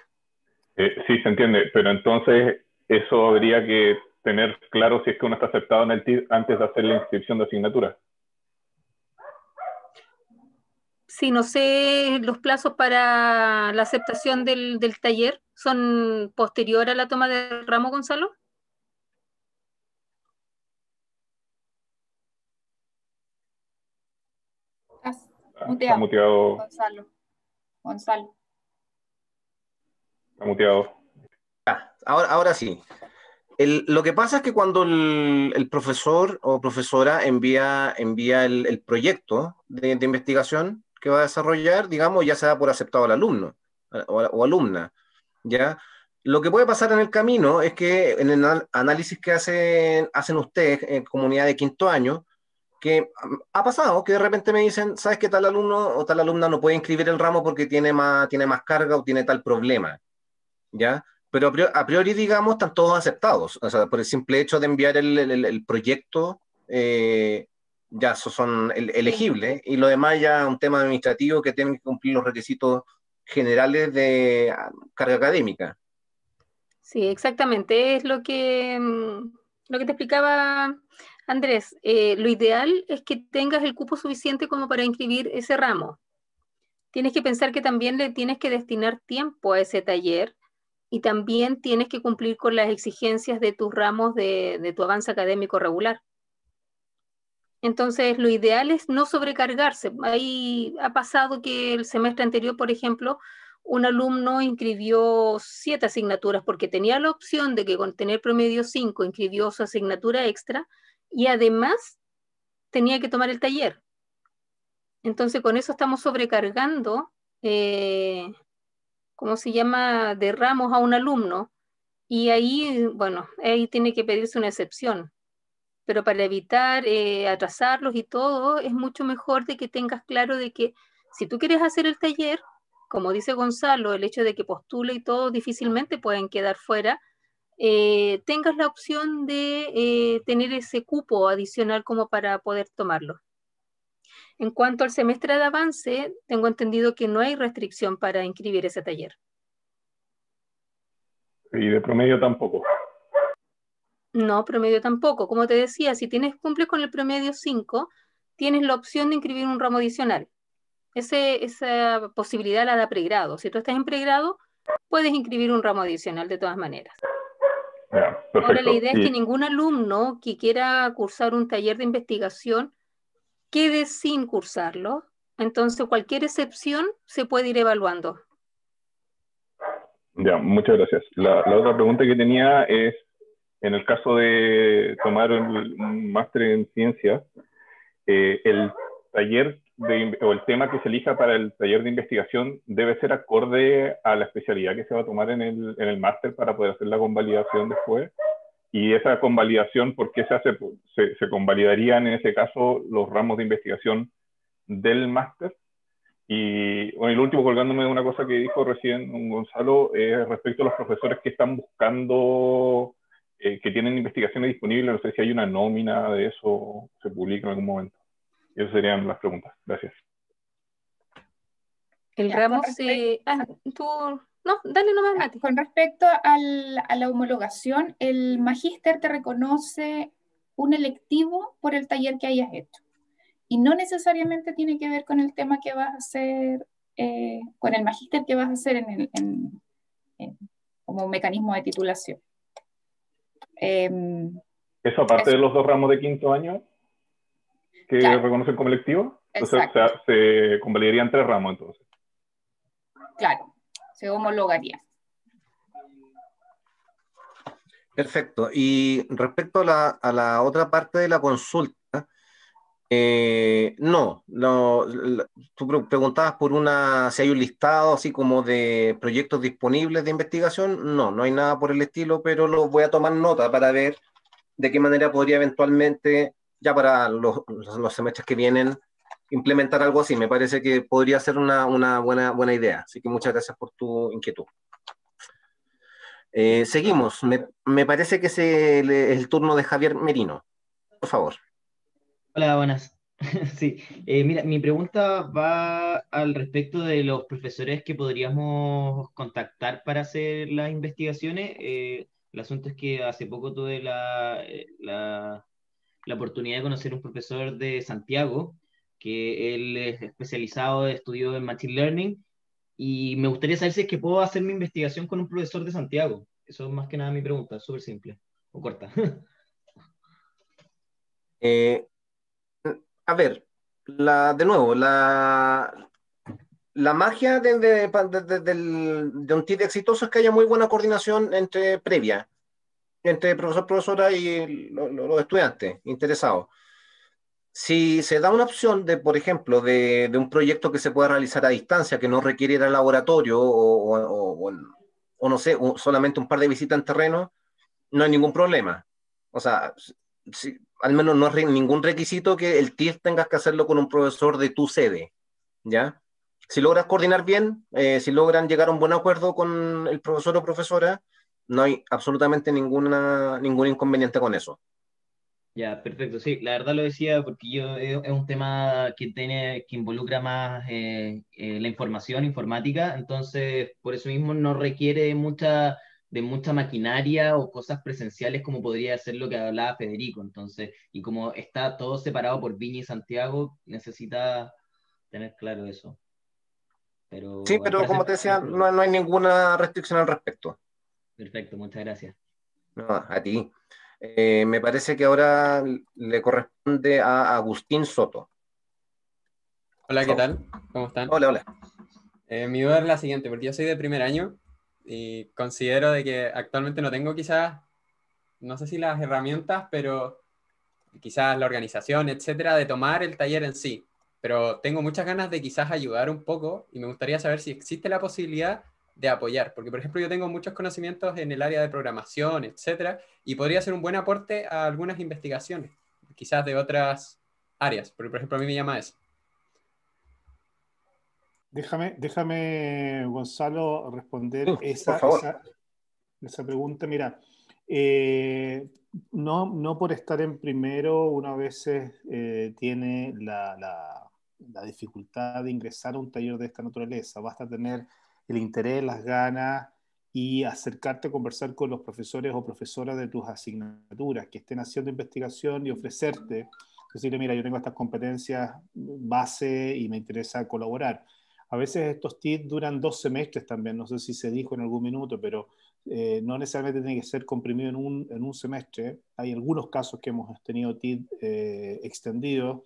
Speaker 8: sí, se entiende, pero entonces eso habría que tener claro si es que uno está aceptado en el TID antes de hacer la inscripción de asignatura.
Speaker 9: Si no sé, los plazos para la aceptación del, taller son posterior a la toma del ramo,
Speaker 7: Gonzalo. Ah, está muteado. Gonzalo. Gonzalo.
Speaker 8: Está muteado. Ah, ahora, ahora sí
Speaker 2: lo que pasa es que cuando el, profesor o profesora envía, envía el, proyecto de, investigación que va a desarrollar, digamos, ya se da por aceptado al alumno o, alumna, ¿ya? Lo que puede pasar en el camino es que en el análisis que hacen, hacen ustedes en comunidad de quinto año, que ha pasado, que de repente me dicen, ¿sabes qué tal alumno o tal alumna no puede inscribir el ramo porque tiene más, tiene más carga o tiene tal problema? ¿Ya? pero a priori, digamos, están todos aceptados. O sea, por el simple hecho de enviar el, proyecto, eh, ya son elegibles. Y lo demás ya un tema administrativo que tienen que cumplir los requisitos generales de ah, carga académica.
Speaker 9: Sí, exactamente. Es lo que, mm, lo que te explicaba Andrés. Eh, lo ideal es que tengas el cupo suficiente como para inscribir ese ramo. Tienes que pensar que también le tienes que destinar tiempo a ese taller y también tienes que cumplir con las exigencias de tus ramos de, tu avance académico regular. Entonces, lo ideal es no sobrecargarse. Ahí ha pasado que el semestre anterior, por ejemplo, un alumno inscribió siete asignaturas porque tenía la opción de que con tener promedio cinco inscribió su asignatura extra y además tenía que tomar el taller. Entonces, con eso estamos sobrecargando eh, ¿cómo se llama?, de ramos a un alumno. Y ahí, bueno, ahí tiene que pedirse una excepción. Pero para evitar eh, atrasarlos y todo, es mucho mejor de que tengas claro de que si tú quieres hacer el taller, como dice Gonzalo, el hecho de que postule y todo difícilmente pueden quedar fuera, eh, tengas la opción de eh, tener ese cupo adicional como para poder tomarlo. En cuanto al semestre de avance, tengo entendido que no hay restricción para inscribir ese taller.
Speaker 8: Y de promedio tampoco.
Speaker 9: No, promedio tampoco. Como te decía, si tienes, cumples con el promedio 5, tienes la opción de inscribir un ramo adicional. esa posibilidad la da pregrado. Si tú estás en pregrado, puedes inscribir un ramo adicional de todas maneras.
Speaker 8: Ahora la idea es que
Speaker 9: ningún alumno que quiera cursar un taller de investigación quede sin cursarlo, entonces cualquier excepción se puede ir evaluando.
Speaker 8: Ya, muchas gracias. La, otra pregunta que tenía es, en el caso de tomar un máster en ciencias, eh, el taller o el tema que se elija para el taller de investigación debe ser acorde a la especialidad que se va a tomar en el, en el máster para poder hacer la convalidación después. Y esa convalidación, ¿por qué se hace? Se, convalidarían en ese caso los ramos de investigación del máster. Y bueno, el último colgándome de una cosa que dijo recién Gonzalo eh, respecto a los profesores que están buscando, eh, que tienen investigaciones disponibles. No sé si hay una nómina de eso, se publica en algún momento. esas serían las preguntas. Gracias.
Speaker 7: El ramo se... tú, no, dale nomás, ah, Con respecto a la homologación, el magíster te reconoce un electivo por el taller que hayas hecho. Y no necesariamente tiene que ver con el tema que vas a hacer, eh, con el magíster que vas a hacer como mecanismo de titulación. Em,
Speaker 8: eso aparte de los dos ramos de quinto año que reconocen como electivo, o sea, se convalidarían tres ramos entonces.
Speaker 7: Claro, se homologaría.
Speaker 2: Perfecto. Y respecto a la, a la otra parte de la consulta, eh, no, no, tú preguntabas por una, si hay un listado así como de proyectos disponibles de investigación, no, no hay nada por el estilo, pero lo voy a tomar nota para ver de qué manera podría eventualmente, ya para los semestres que vienen, implementar algo así. Me parece que podría ser una, buena, idea. Así que muchas gracias por tu inquietud. Eh, seguimos. Me, parece que es el, turno de Javier Merino. Por favor.
Speaker 3: Hola, buenas. sí, eh, mira, mi pregunta va al respecto de los profesores que podríamos contactar para hacer las investigaciones. Eh, el asunto es que hace poco tuve la, la oportunidad de conocer un profesor de Santiago que él es especializado en estudios de Machine Learning, y me gustaría saber si es que puedo hacer mi investigación con un profesor de Santiago. Eso es más que nada mi pregunta, súper
Speaker 2: simple o corta. Eh, a ver, la, de nuevo, la, la magia de, un TIT exitoso es que haya muy buena coordinación entre previa, entre profesor, profesora y los, los estudiantes interesados si se da una opción de, por ejemplo, de, un proyecto que se pueda realizar a distancia, que no requiere laboratorio o, o, no sé, solamente un par de visitas en terreno, no hay ningún problema. O sea, si, al menos no hay ningún requisito que el TIF tengas que hacerlo con un profesor de tu sede, ¿ya? Si logras coordinar bien, eh, si logran llegar a un buen acuerdo con el profesor o profesora, no hay absolutamente ninguna, ningún inconveniente con eso.
Speaker 3: Ya, perfecto. Sí, la verdad lo decía porque yo eh, es un tema que tiene, que involucra más eh, eh, la información informática, entonces por eso mismo no requiere mucha de mucha maquinaria o cosas presenciales como podría ser lo que hablaba Federico. Entonces, y como está todo separado por Viña y Santiago, necesita tener claro eso. Pero,
Speaker 2: sí, pero como te decía, no, no, hay ninguna restricción al respecto. Perfecto, muchas gracias. No, a ti. Eh, me parece que ahora le corresponde a Agustín Soto.
Speaker 6: Hola, ¿qué tal? ¿Cómo están? Hola, hola. Eh, mi duda es la siguiente, porque yo soy de primer año y considero de que actualmente no tengo quizás, no sé si las herramientas, pero quizás la organización, etcétera, de tomar el taller en sí. Pero tengo muchas ganas de quizás ayudar un poco y me gustaría saber si existe la posibilidad de apoyar, porque por ejemplo yo tengo muchos conocimientos en el área de programación, etcétera, y podría ser un buen aporte a algunas investigaciones, quizás de otras áreas, porque por ejemplo a mí me llama eso.
Speaker 1: Déjame, déjame Gonzalo, responder esa, esa, pregunta. Mira, eh, no, no por estar en primero, uno a veces eh, tiene la dificultad de ingresar a un taller de esta naturaleza. Basta tener el interés, las ganas y acercarte a conversar con los profesores o profesoras de tus asignaturas que estén haciendo investigación y ofrecerte, decirle, mira, yo tengo estas competencias base y me interesa colaborar. A veces estos TID duran dos semestres también, no sé si se dijo en algún minuto, pero eh, no necesariamente tiene que ser comprimido en un, semestre. Hay algunos casos que hemos tenido TID extendido eh, extendidos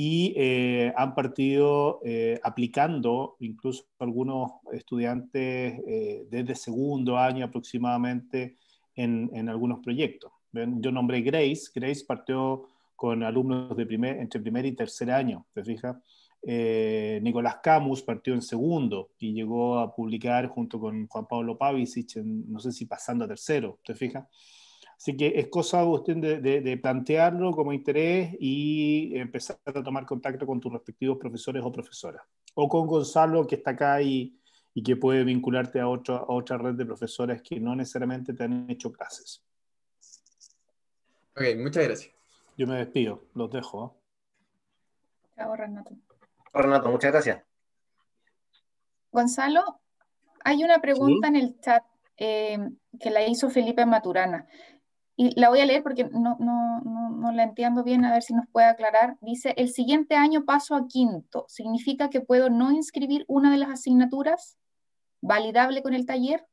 Speaker 1: y eh, han partido eh, aplicando, incluso algunos estudiantes eh, desde segundo año aproximadamente, en, en algunos proyectos. Yo nombré Grace, Grace partió con alumnos de primer, entre primer y tercer año, ¿te fijas? Nicolás Camus partió en segundo y llegó a publicar junto con Juan Pablo Pavicic, no sé si pasando a tercero, ¿te fijas? Así que es cosa Agustín, de, plantearlo como interés y empezar a tomar contacto con tus respectivos profesores o profesoras. O con Gonzalo, que está acá y, que puede vincularte a, otra red de profesores que no necesariamente te han hecho clases. Ok, muchas gracias. Yo me despido, los dejo. ¿ah? Chao, Renato. Renato, muchas gracias.
Speaker 7: Gonzalo, hay una pregunta en el chat eh, que la hizo Felipe Maturana y la voy a leer porque no, la entiendo bien, a ver si nos puede aclarar. Dice, el siguiente año paso a quinto, ¿significa que puedo no inscribir una de las asignaturas validable con el taller?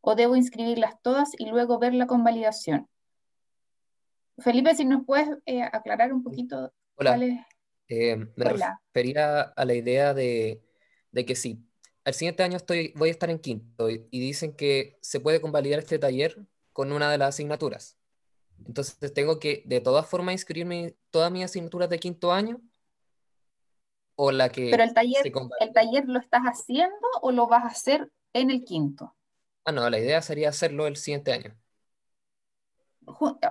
Speaker 7: ¿O debo inscribirlas todas y luego ver la convalidación? Felipe, si nos puedes eh, aclarar un poquito.
Speaker 5: Hola. Eh, me refería a la idea de, que si El siguiente año estoy, voy a estar en quinto y dicen que se puede convalidar este taller con una de las asignaturas. Entonces tengo que de todas formas inscribirme todas mis asignaturas de quinto año o la que... Pero el taller, ¿el
Speaker 7: taller lo estás haciendo o lo vas a hacer en el quinto?
Speaker 5: Ah, no, la idea sería hacerlo el siguiente año.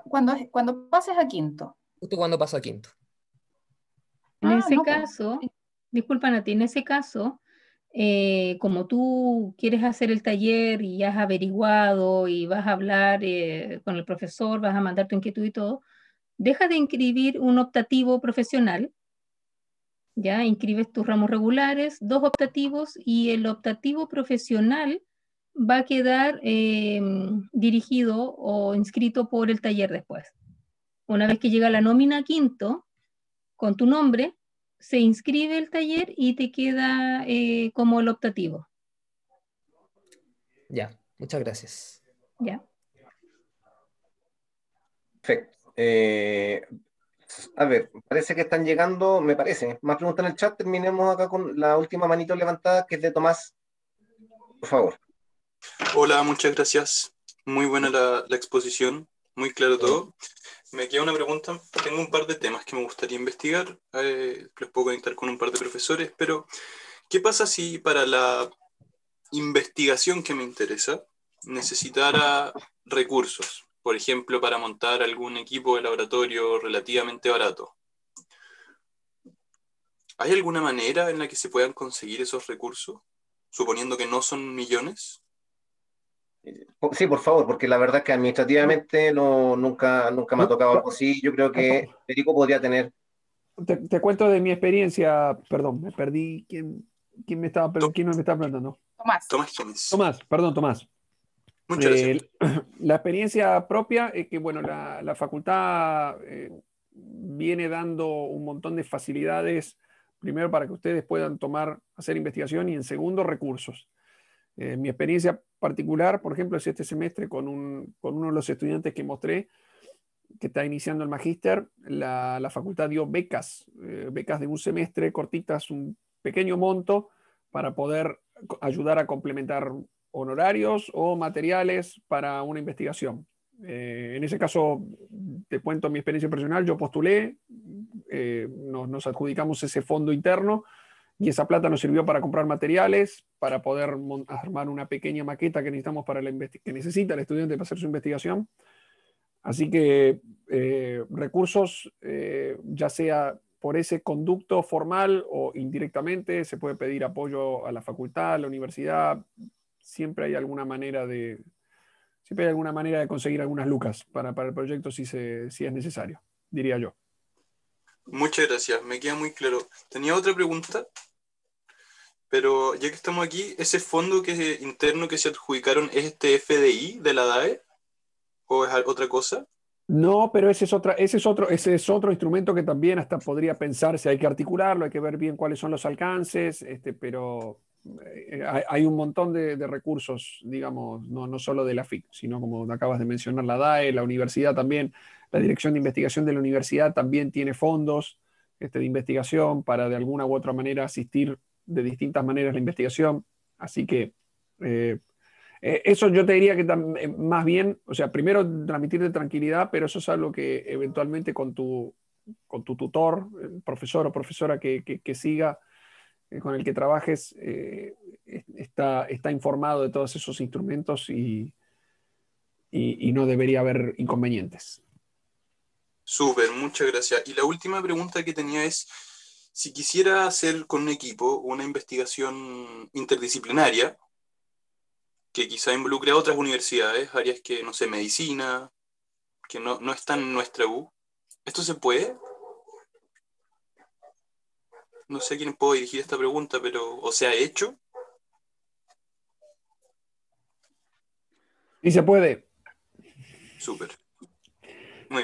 Speaker 7: Cuando, cuando pases a quinto.
Speaker 5: Justo cuando paso a quinto. En ah, ese pues.
Speaker 9: caso, pues... disculpa ti, en ese caso, eh, como tú quieres hacer el taller y has averiguado y vas a hablar eh, con el profesor, vas a mandar tu inquietud y todo, deja de inscribir un optativo profesional. Ya inscribes tus ramos regulares, dos optativos y el optativo profesional va a quedar eh, dirigido o inscrito por el taller después. Una vez que llega la nómina quinto, con tu nombre, se inscribe el taller y te queda eh, como el optativo.
Speaker 2: Ya,
Speaker 5: muchas gracias. Ya.
Speaker 2: Perfecto. Eh, a ver, parece que están llegando, me parece. Más preguntas en el chat, terminemos acá con la última manito levantada que es de Tomás.
Speaker 10: Por favor. Hola, muchas gracias. Muy buena la, la exposición muy claro todo. Me queda una pregunta. Tengo un par de temas que me gustaría investigar. Les eh, los puedo conectar con un par de profesores, pero ¿qué pasa si para la investigación que me interesa necesitara recursos? Por ejemplo, para montar algún equipo de laboratorio relativamente barato. ¿Hay alguna manera en la que se puedan conseguir esos recursos, suponiendo que no son millones?
Speaker 2: Oh, sí, por favor, porque la verdad es que administrativamente no, nunca, nunca me ha tocado algo así. Yo creo que Perico podría tener.
Speaker 10: Te,
Speaker 4: cuento de mi experiencia, perdón, me perdí quién, quién me estaba, pero quién me preguntando. Tomás. Tomás. Tomás, perdón, Tomás. Muchas gracias. La experiencia propia es que, bueno, la, facultad eh, viene dando un montón de facilidades, primero para que ustedes puedan tomar, hacer investigación y en segundo, recursos. Eh, mi experiencia particular, por ejemplo, este semestre con, uno de los estudiantes que mostré, que está iniciando el magíster, la, facultad dio becas, eh, becas de un semestre cortitas, un pequeño monto para poder ayudar a complementar honorarios o materiales para una investigación. Eh, en ese caso, te cuento mi experiencia personal, yo postulé, eh, nos adjudicamos ese fondo interno y esa plata nos sirvió para comprar materiales, para poder armar una pequeña maqueta que, necesitamos para que necesita el estudiante para hacer su investigación. Así que eh, recursos, eh, ya sea por ese conducto formal o indirectamente, se puede pedir apoyo a la facultad, a la universidad. Siempre hay alguna manera de, alguna manera de conseguir algunas lucas para, para el proyecto si, si es necesario, diría yo.
Speaker 10: Muchas gracias, me queda muy claro. Tenía otra pregunta pero ya que estamos aquí, ¿ese fondo que interno que se adjudicaron es este FDI de la DAE? ¿O es otra cosa?
Speaker 4: No, pero ese es, otra, ese, es otro, ese es otro instrumento que también hasta podría pensarse, hay que articularlo, hay que ver bien cuáles son los alcances, este, pero eh, hay, un montón de, recursos, digamos, no, no, solo de la FIC, sino como acabas de mencionar, la DAE, la universidad también, la Dirección de Investigación de la Universidad también tiene fondos este, de investigación para de alguna u otra manera asistir de distintas maneras la investigación. Así que eh, eh, eso yo te diría que eh, más bien, o sea, primero transmitirte tranquilidad, pero eso es algo que eventualmente con tu, con tu tutor, profesor o profesora que, siga, con el que trabajes, está, está informado de todos esos instrumentos y, y no debería haber inconvenientes.
Speaker 10: Súper, muchas gracias. Y la última pregunta que tenía es, si quisiera hacer con un equipo una investigación interdisciplinaria, que quizá involucre a otras universidades, áreas que, no sé, medicina, que no, no están en nuestra U, ¿esto se puede? No sé a quién puedo dirigir esta pregunta, pero ¿o se ha hecho?
Speaker 4: Y se puede. Súper.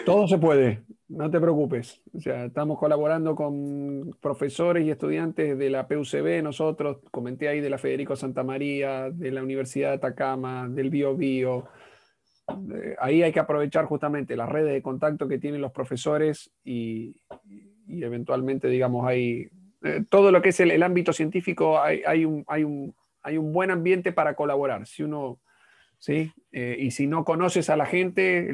Speaker 4: Todo se puede, no te preocupes. O sea, estamos colaborando con profesores y estudiantes de la PUCB, nosotros, comenté ahí de la Federico Santa María, de la Universidad de Atacama, del Bio Bio. Ahí hay que aprovechar justamente las redes de contacto que tienen los profesores y, eventualmente, digamos, ahí, eh, todo lo que es el, el ámbito científico, hay, un, hay, hay un buen ambiente para colaborar. Si uno ¿sí? Eh, y si no conoces a la gente,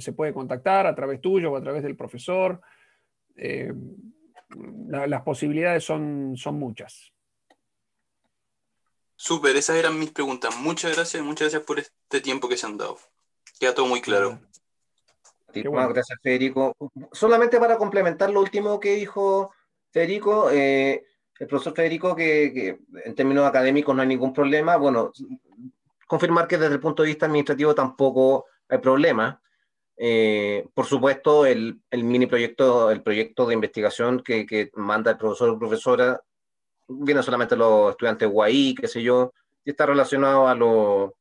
Speaker 4: se puede contactar a través tuyo o a través del profesor. Eh, las posibilidades son, son muchas.
Speaker 10: Súper, esas eran mis preguntas. Muchas gracias, muchas gracias por este tiempo que se han dado. Queda todo muy claro.
Speaker 2: Gracias, Federico. Solamente para complementar lo último que dijo Federico, eh, el profesor Federico, que, que, en términos académicos no hay ningún problema. Bueno, confirmar que desde el punto de vista administrativo tampoco hay problema. Eh, por supuesto, el, el, mini proyecto, el proyecto de investigación que, que manda el profesor o profesora, viene solamente los estudiantes guay qué sé yo, y está relacionado a lo,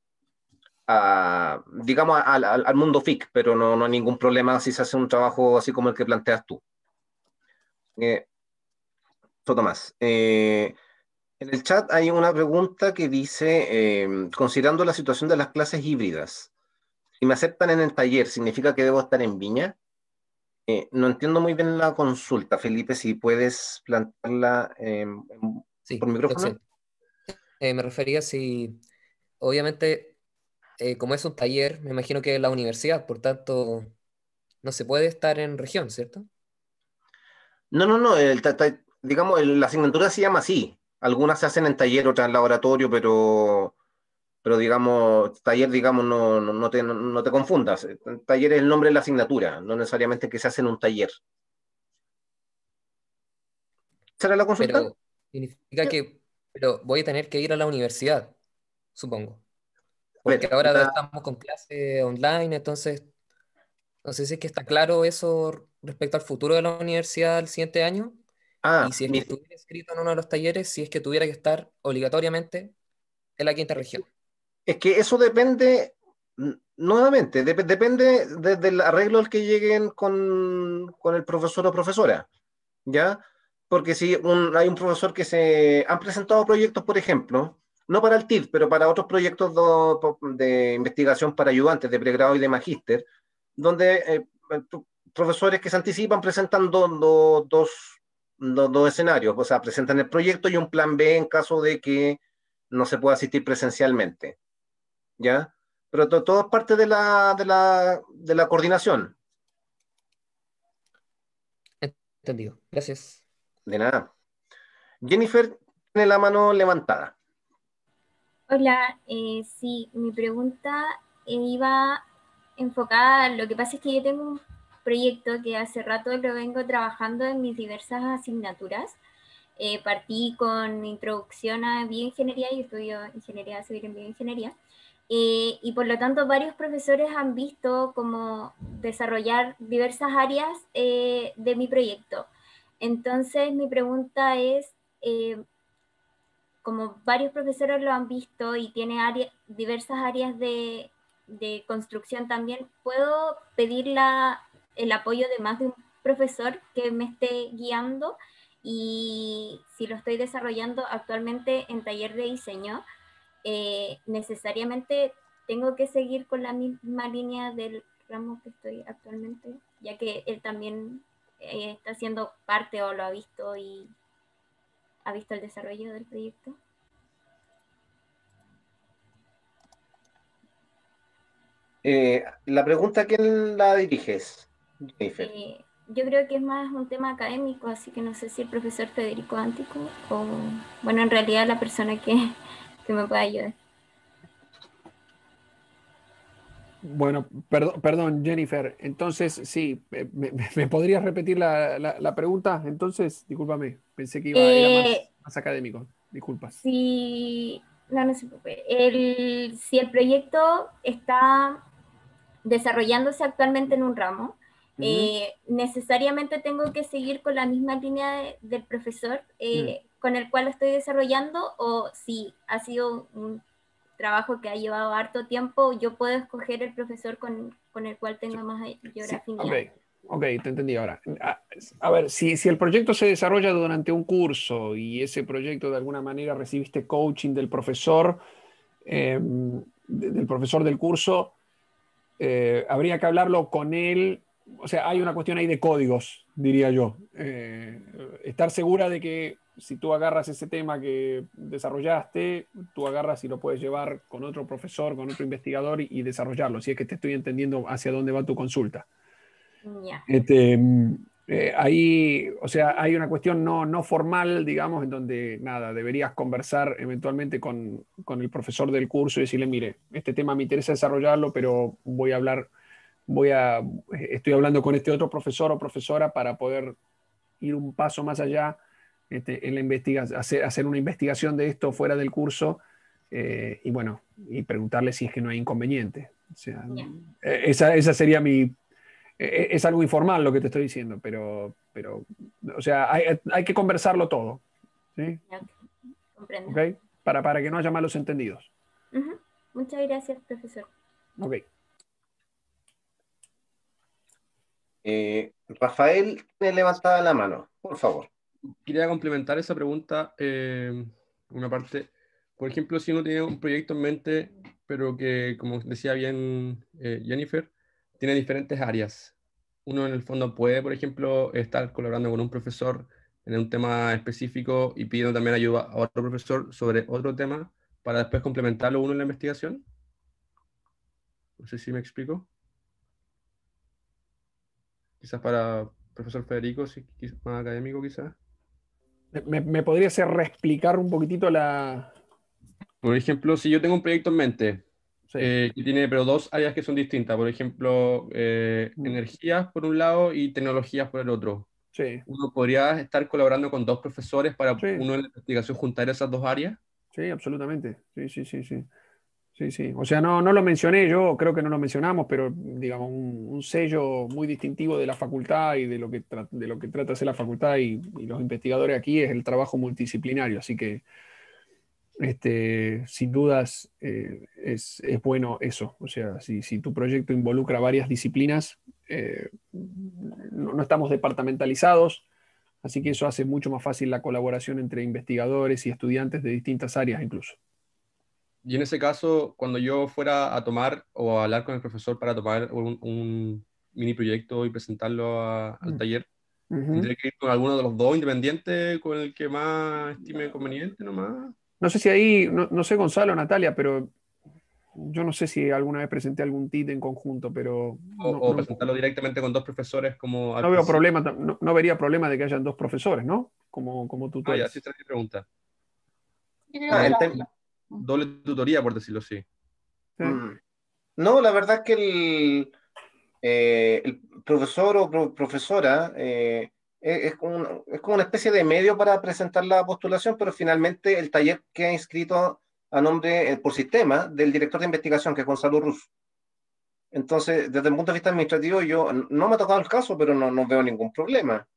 Speaker 2: a, digamos, al mundo FIC, pero no, no, hay ningún problema si se hace un trabajo así como el que planteas tú. Eh, más, Eh, en el chat hay una pregunta que dice, em, considerando la situación de las clases híbridas, si me aceptan en el taller, ¿significa que debo estar en Viña? Eh, no entiendo muy bien la consulta, Felipe, si puedes plantearla em, em, por micrófono.
Speaker 5: Eh, me refería si, obviamente, eh, como es un taller, me imagino que es la universidad, por tanto, no se puede estar en región, ¿cierto?
Speaker 2: No, no, no, digamos, la asignatura se llama así, algunas se hacen en taller, otras en laboratorio, pero, pero digamos, taller, digamos, no, te, no te, confundas. Taller es el nombre de la asignatura, no necesariamente que se hace en un taller. ¿Será la consulta?
Speaker 5: significa que voy a tener que ir a la universidad, supongo. Porque ahora estamos con clase online, entonces no sé si es que está claro eso respecto al futuro de la universidad el siguiente año. Ah, y si es que estuviera inscrito en uno de los talleres, si es que tuviera que estar obligatoriamente en la
Speaker 2: quinta región. Es que eso depende, nuevamente, depende desde el arreglo al que lleguen con, con, el profesor o profesora, ¿ya? Porque si hay un profesor que se... Han presentado proyectos, por ejemplo, no para el TIF, pero para otros proyectos de investigación para ayudantes de pregrado y de magíster, donde eh, eh, profesores que se anticipan presentan dos dos, escenarios, o sea, presentan el proyecto y un plan B en caso de que no se pueda asistir presencialmente. ¿Ya? Pero todo es parte de la, de la, de la coordinación. Entendido. Gracias. De nada. Jennifer tiene la mano levantada.
Speaker 11: Hola, eh, sí, mi pregunta iba enfocada, lo que pasa es que yo tengo proyecto que hace rato lo vengo trabajando en mis diversas asignaturas. Eh, partí con introducción a bioingeniería, y estudio ingeniería civil en bioingeniería, eh, y por lo tanto varios profesores han visto cómo desarrollar diversas áreas eh, de mi proyecto. Entonces mi pregunta es, como varios profesores lo han visto y tiene diversas áreas de, de construcción también, ¿puedo pedir la el apoyo de más de un profesor que me esté guiando y si lo estoy desarrollando actualmente en taller de diseño, eh, necesariamente tengo que seguir con la misma línea del ramo que estoy actualmente, ya que él también eh, está siendo parte o lo ha visto y ha visto el desarrollo del proyecto.
Speaker 2: Eh, la pregunta, ¿a quién la diriges? Eh,
Speaker 11: yo creo que es más un tema académico, así que no sé si el profesor Federico Antico o, bueno, en realidad la persona que, me pueda ayudar.
Speaker 4: Bueno, perdón, perdón, Jennifer. Entonces, sí, eh, ¿me, me podrías repetir la, pregunta? Entonces, discúlpame, pensé que iba a ir más, eh, más, académico. Disculpas.
Speaker 11: Sí, no, no se si el proyecto está desarrollándose actualmente en un ramo, eh, necesariamente tengo que seguir con la misma línea del profesor eh, mm. con el cual estoy desarrollando o si ha sido un trabajo que ha llevado harto tiempo, yo puedo escoger el profesor con, el cual tengo más geografía. afinidad.
Speaker 4: Ok, te entendí ahora. Ah, a, ver, si, el proyecto se desarrolla durante un curso y ese proyecto de alguna manera recibiste coaching del profesor, em, del profesor del curso, eh, habría que hablarlo con él o sea, hay una cuestión ahí de códigos, diría yo. Eh, estar segura de que si tú agarras ese tema que desarrollaste, tú agarras y lo puedes llevar con otro profesor, con otro investigador y, desarrollarlo, si es que te estoy entendiendo hacia dónde va tu consulta. Este, eh, ahí, o sea, hay una cuestión no, formal, digamos, en donde nada, deberías conversar eventualmente con, con el profesor del curso y decirle, mire, este tema me interesa desarrollarlo, pero voy a hablar voy a, estoy hablando con este otro profesor o profesora para poder ir un paso más allá este, en la investigación, hacer, hacer, una investigación de esto fuera del curso eh, y bueno, y preguntarle si es que no hay inconveniente. O sea, eh, esa, esa, sería mi... E, e, es algo informal lo que te estoy diciendo, pero, pero o sea, hay, hay que conversarlo todo. ¿sí? ¿Okay? Para, para que no haya malos entendidos.
Speaker 11: Muchas gracias, profesor.
Speaker 4: Ok.
Speaker 2: Eh, Rafael me levantaba la mano, por favor.
Speaker 6: Quería complementar esa pregunta, eh, una parte. Por ejemplo, si uno tiene un proyecto en mente, pero que, como decía bien eh, Jennifer, tiene diferentes áreas. Uno en el fondo puede, por ejemplo, estar colaborando con un profesor en un tema específico y pidiendo también ayuda a otro profesor sobre otro tema para después complementarlo uno en la investigación. No sé si me explico quizás para profesor Federico, sí, más académico quizás.
Speaker 4: ¿Me, podría hacer reexplicar un poquitito la...
Speaker 6: Por ejemplo, si yo tengo un proyecto en mente, eh, que tiene pero dos áreas que son distintas, por ejemplo, eh, mm. energías por un lado y tecnologías por el otro. Sí. Uno podría estar colaborando con dos profesores para uno en la investigación juntar esas dos áreas. Sí, absolutamente.
Speaker 4: Sí, sí, sí, sí. Sí, sí. O sea, no, lo mencioné, yo creo que no lo mencionamos, pero digamos, un, sello muy distintivo de la facultad y de lo que, de lo que trata hacer la facultad y, los investigadores aquí es el trabajo multidisciplinario. Así que, este, sin dudas, eh, es, bueno eso. O sea, si, tu proyecto involucra varias disciplinas, eh, no estamos departamentalizados, así que eso hace mucho más fácil la colaboración entre investigadores y estudiantes de distintas áreas incluso
Speaker 1: y
Speaker 6: en ese caso, cuando yo fuera a tomar o a hablar con el profesor para tomar un, mini proyecto y presentarlo al mm. taller, tendría que ir con alguno de los dos independientes, con el que más estime conveniente nomás.
Speaker 4: No sé si ahí, no, sé Gonzalo, Natalia, pero yo no sé si alguna vez presenté algún TIT en conjunto, pero... O, presentarlo
Speaker 6: directamente con dos profesores como... No, veo problema,
Speaker 4: no, vería problema de que hayan dos profesores, ¿no? Como, como tutores. Ah, ya, sí,
Speaker 6: mi pregunta. ah, doble tutoría, por decirlo así.
Speaker 1: Mm.
Speaker 2: No, la verdad es que el, eh, profesor o profesora eh, e, es, como una, especie de medio para presentar la postulación, pero finalmente el taller que queda inscrito a nombre, eh, por sistema, del director de investigación, que es Gonzalo Ruz. Entonces, desde el punto de vista administrativo, yo no me ha tocado el caso, pero no veo ningún problema.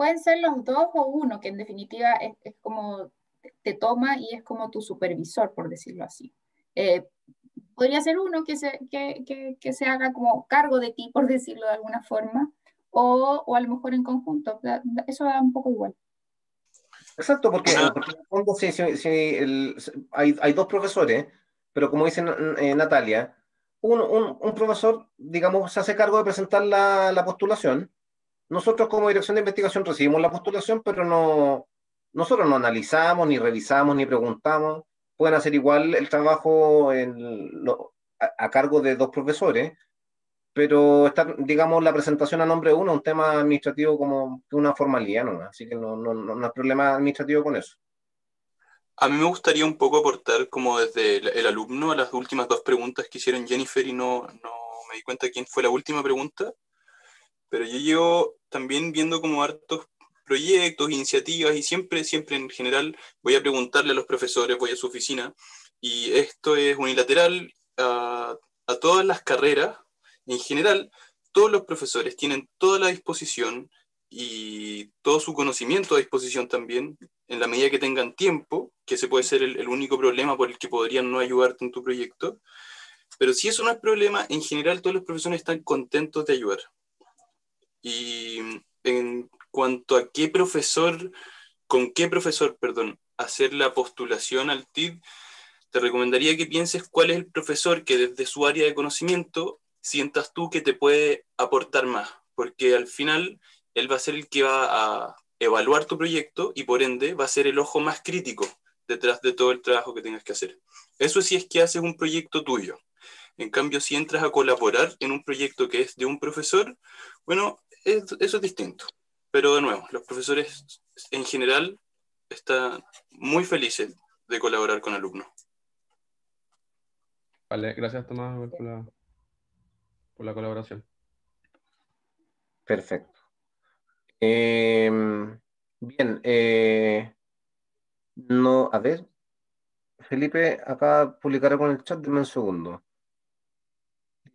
Speaker 7: pueden ser los dos o uno, que en definitiva es, como te toma y es como tu supervisor, por decirlo así. Eh, podría ser uno que se, que, que, que, se haga como cargo de ti, por decirlo de alguna forma, o, o a lo mejor en conjunto. Eso da un poco igual.
Speaker 2: Exacto, porque, ah. hay, hay, dos profesores, pero como dice eh, Natalia, un, un, un, profesor, digamos, se hace cargo de presentar la, la postulación, nosotros como dirección de investigación recibimos la postulación, pero no, nosotros no analizamos, ni revisamos, ni preguntamos. Pueden hacer igual el trabajo en a, cargo de dos profesores, pero está, digamos, la presentación a nombre de uno un tema administrativo como una formalidad ¿no? así que no, no, no hay problema administrativo con eso.
Speaker 10: A mí me gustaría un poco aportar como desde el, alumno a las últimas dos preguntas que hicieron Jennifer y no, no me di cuenta quién fue la última pregunta, pero yo llevo también viendo como hartos proyectos, iniciativas y siempre, siempre en general voy a preguntarle a los profesores, voy a su oficina y esto es unilateral a, todas las carreras en general. Todos los profesores tienen toda la disposición y todo su conocimiento a disposición también, en la medida que tengan tiempo, que ese puede ser el, el, único problema por el que podrían no ayudarte en tu proyecto. Pero si eso no es problema, en general todos los profesores están contentos de ayudar. Y mm, en cuanto a qué profesor, con qué profesor, perdón, hacer la postulación al TID, te recomendaría que pienses cuál es el profesor que desde su área de conocimiento sientas tú que te puede aportar más, porque al final él va a ser el que va a evaluar tu proyecto y por ende va a ser el ojo más crítico detrás de todo el trabajo que tengas que hacer. Eso sí es que haces un proyecto tuyo. En cambio, si entras a colaborar en un proyecto que es de un profesor, bueno, eso es distinto. Pero de nuevo, los profesores en general están muy felices de colaborar con alumnos.
Speaker 6: Vale, gracias Tomás por la, colaboración.
Speaker 2: Perfecto. Em, bien, eh, no, a ver, Felipe acá publicará con el chat, dime un segundo.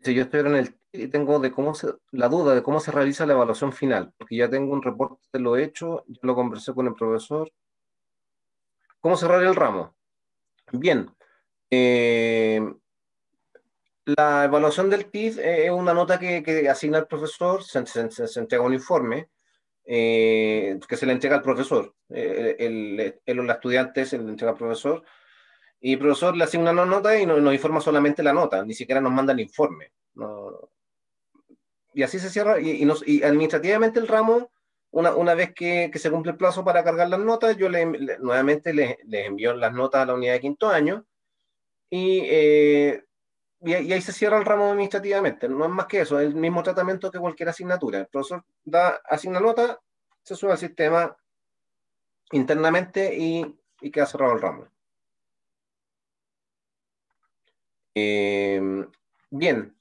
Speaker 2: Si yo estoy en el y tengo de cómo la duda de cómo se realiza la evaluación final, porque ya tengo un reporte de lo hecho, ya lo conversé con el profesor. ¿Cómo cerrar el ramo? Bien. Eh, la evaluación del TIF es una nota que, que asigna el profesor, se, entrega un informe eh, que se le entrega al profesor. Eh, el, el, estudiante se le entrega al profesor y el profesor le asigna una nota y nos informa solamente la nota, ni siquiera nos manda el informe. No, y así se cierra, y, administrativamente el ramo, una, vez que, se cumple el plazo para cargar las notas, yo le, nuevamente les envío las notas a la unidad de quinto año, eh, y, y, ahí se cierra el ramo administrativamente, no es más que eso, es el mismo tratamiento que cualquier asignatura. El profesor da, asigna nota, se sube al sistema internamente y, y queda cerrado el ramo. Eh, bien,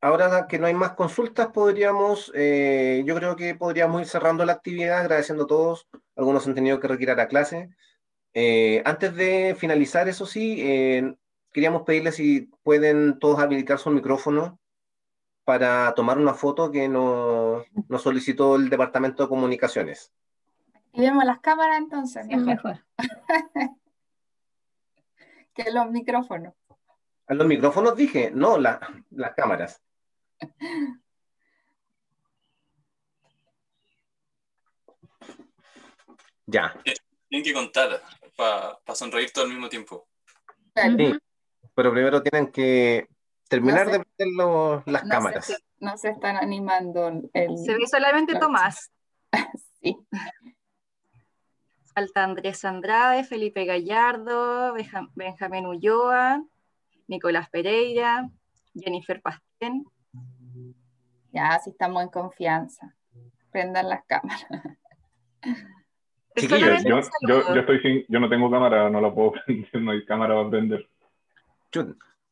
Speaker 2: ahora que no hay más consultas, podríamos, eh, yo creo que podríamos ir cerrando la actividad, agradeciendo a todos. Algunos han tenido que retirar a clase. Eh, antes de finalizar, eso sí, eh, queríamos pedirles si pueden todos habilitar su micrófono para tomar una foto que nos solicitó el Departamento de Comunicaciones.
Speaker 7: Y vemos las cámaras entonces. mejor. que los micrófonos.
Speaker 2: los micrófonos dije, no, las cámaras. Ya.
Speaker 10: Tienen que contar para sonreír todo al mismo tiempo.
Speaker 2: pero primero tienen que terminar de meter las cámaras.
Speaker 7: no se están animando. El... Se ve solamente Tomás. sí. Falta Andrés Andrade, Felipe Gallardo, Benjamín Ulloa, Nicolás Pereira, Jennifer Pastén. Ya, si estamos en confianza. Prendan las cámaras.
Speaker 8: yo, estoy yo no tengo cámara, no la puedo prender, no hay cámara para prender.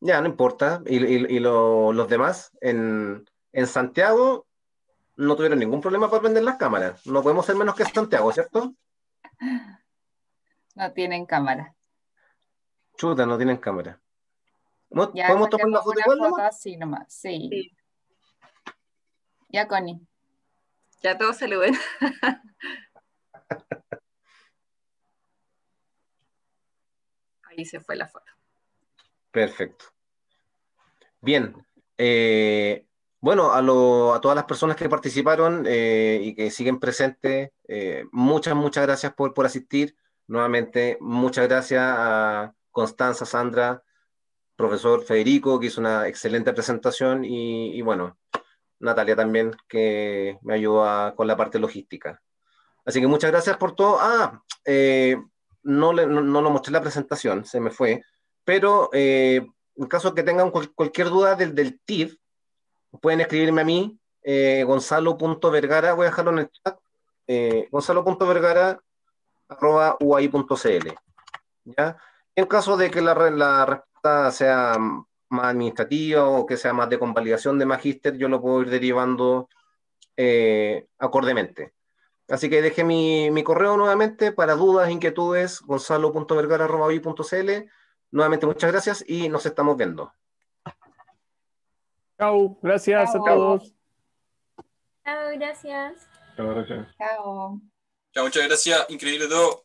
Speaker 8: Ya, no importa. Y, los
Speaker 2: demás en, Santiago no tuvieron ningún problema para prender las cámaras. No podemos ser menos que Santiago, ¿cierto?
Speaker 7: No tienen cámara.
Speaker 2: Chuta, no tienen cámara.
Speaker 7: ¿Podemos tomar una foto, igual, foto sí. Ya, Connie. Ya todos saluden. Ahí se fue la foto.
Speaker 2: Perfecto. Bien. Eh, bueno, a, todas las personas que participaron eh, y que siguen presentes, eh, muchas, muchas gracias por, por asistir. Nuevamente, muchas gracias a Constanza, Sandra, profesor Federico, que hizo una excelente presentación y bueno, Natalia también, que me ayuda con la parte logística. Así que muchas gracias por todo. Ah, eh, no, le, lo mostré la presentación, se me fue, pero eh, en caso que tengan cualquier duda del, del TIF, pueden escribirme a mí, eh, gonzalo.vergara, voy a dejarlo en el chat, eh, En caso de que la, la respuesta sea más administrativa o que sea más de convalidación de magíster, yo lo puedo ir derivando eh, acordemente. Así que deje mi, correo nuevamente para dudas, inquietudes, gonzalo.vergara.cl. Nuevamente muchas gracias y nos estamos viendo.
Speaker 4: Chao, gracias a todos.
Speaker 11: Chao, gracias.
Speaker 4: Chao, gracias.
Speaker 7: Chao.
Speaker 1: Chao, muchas gracias. Increíble todo.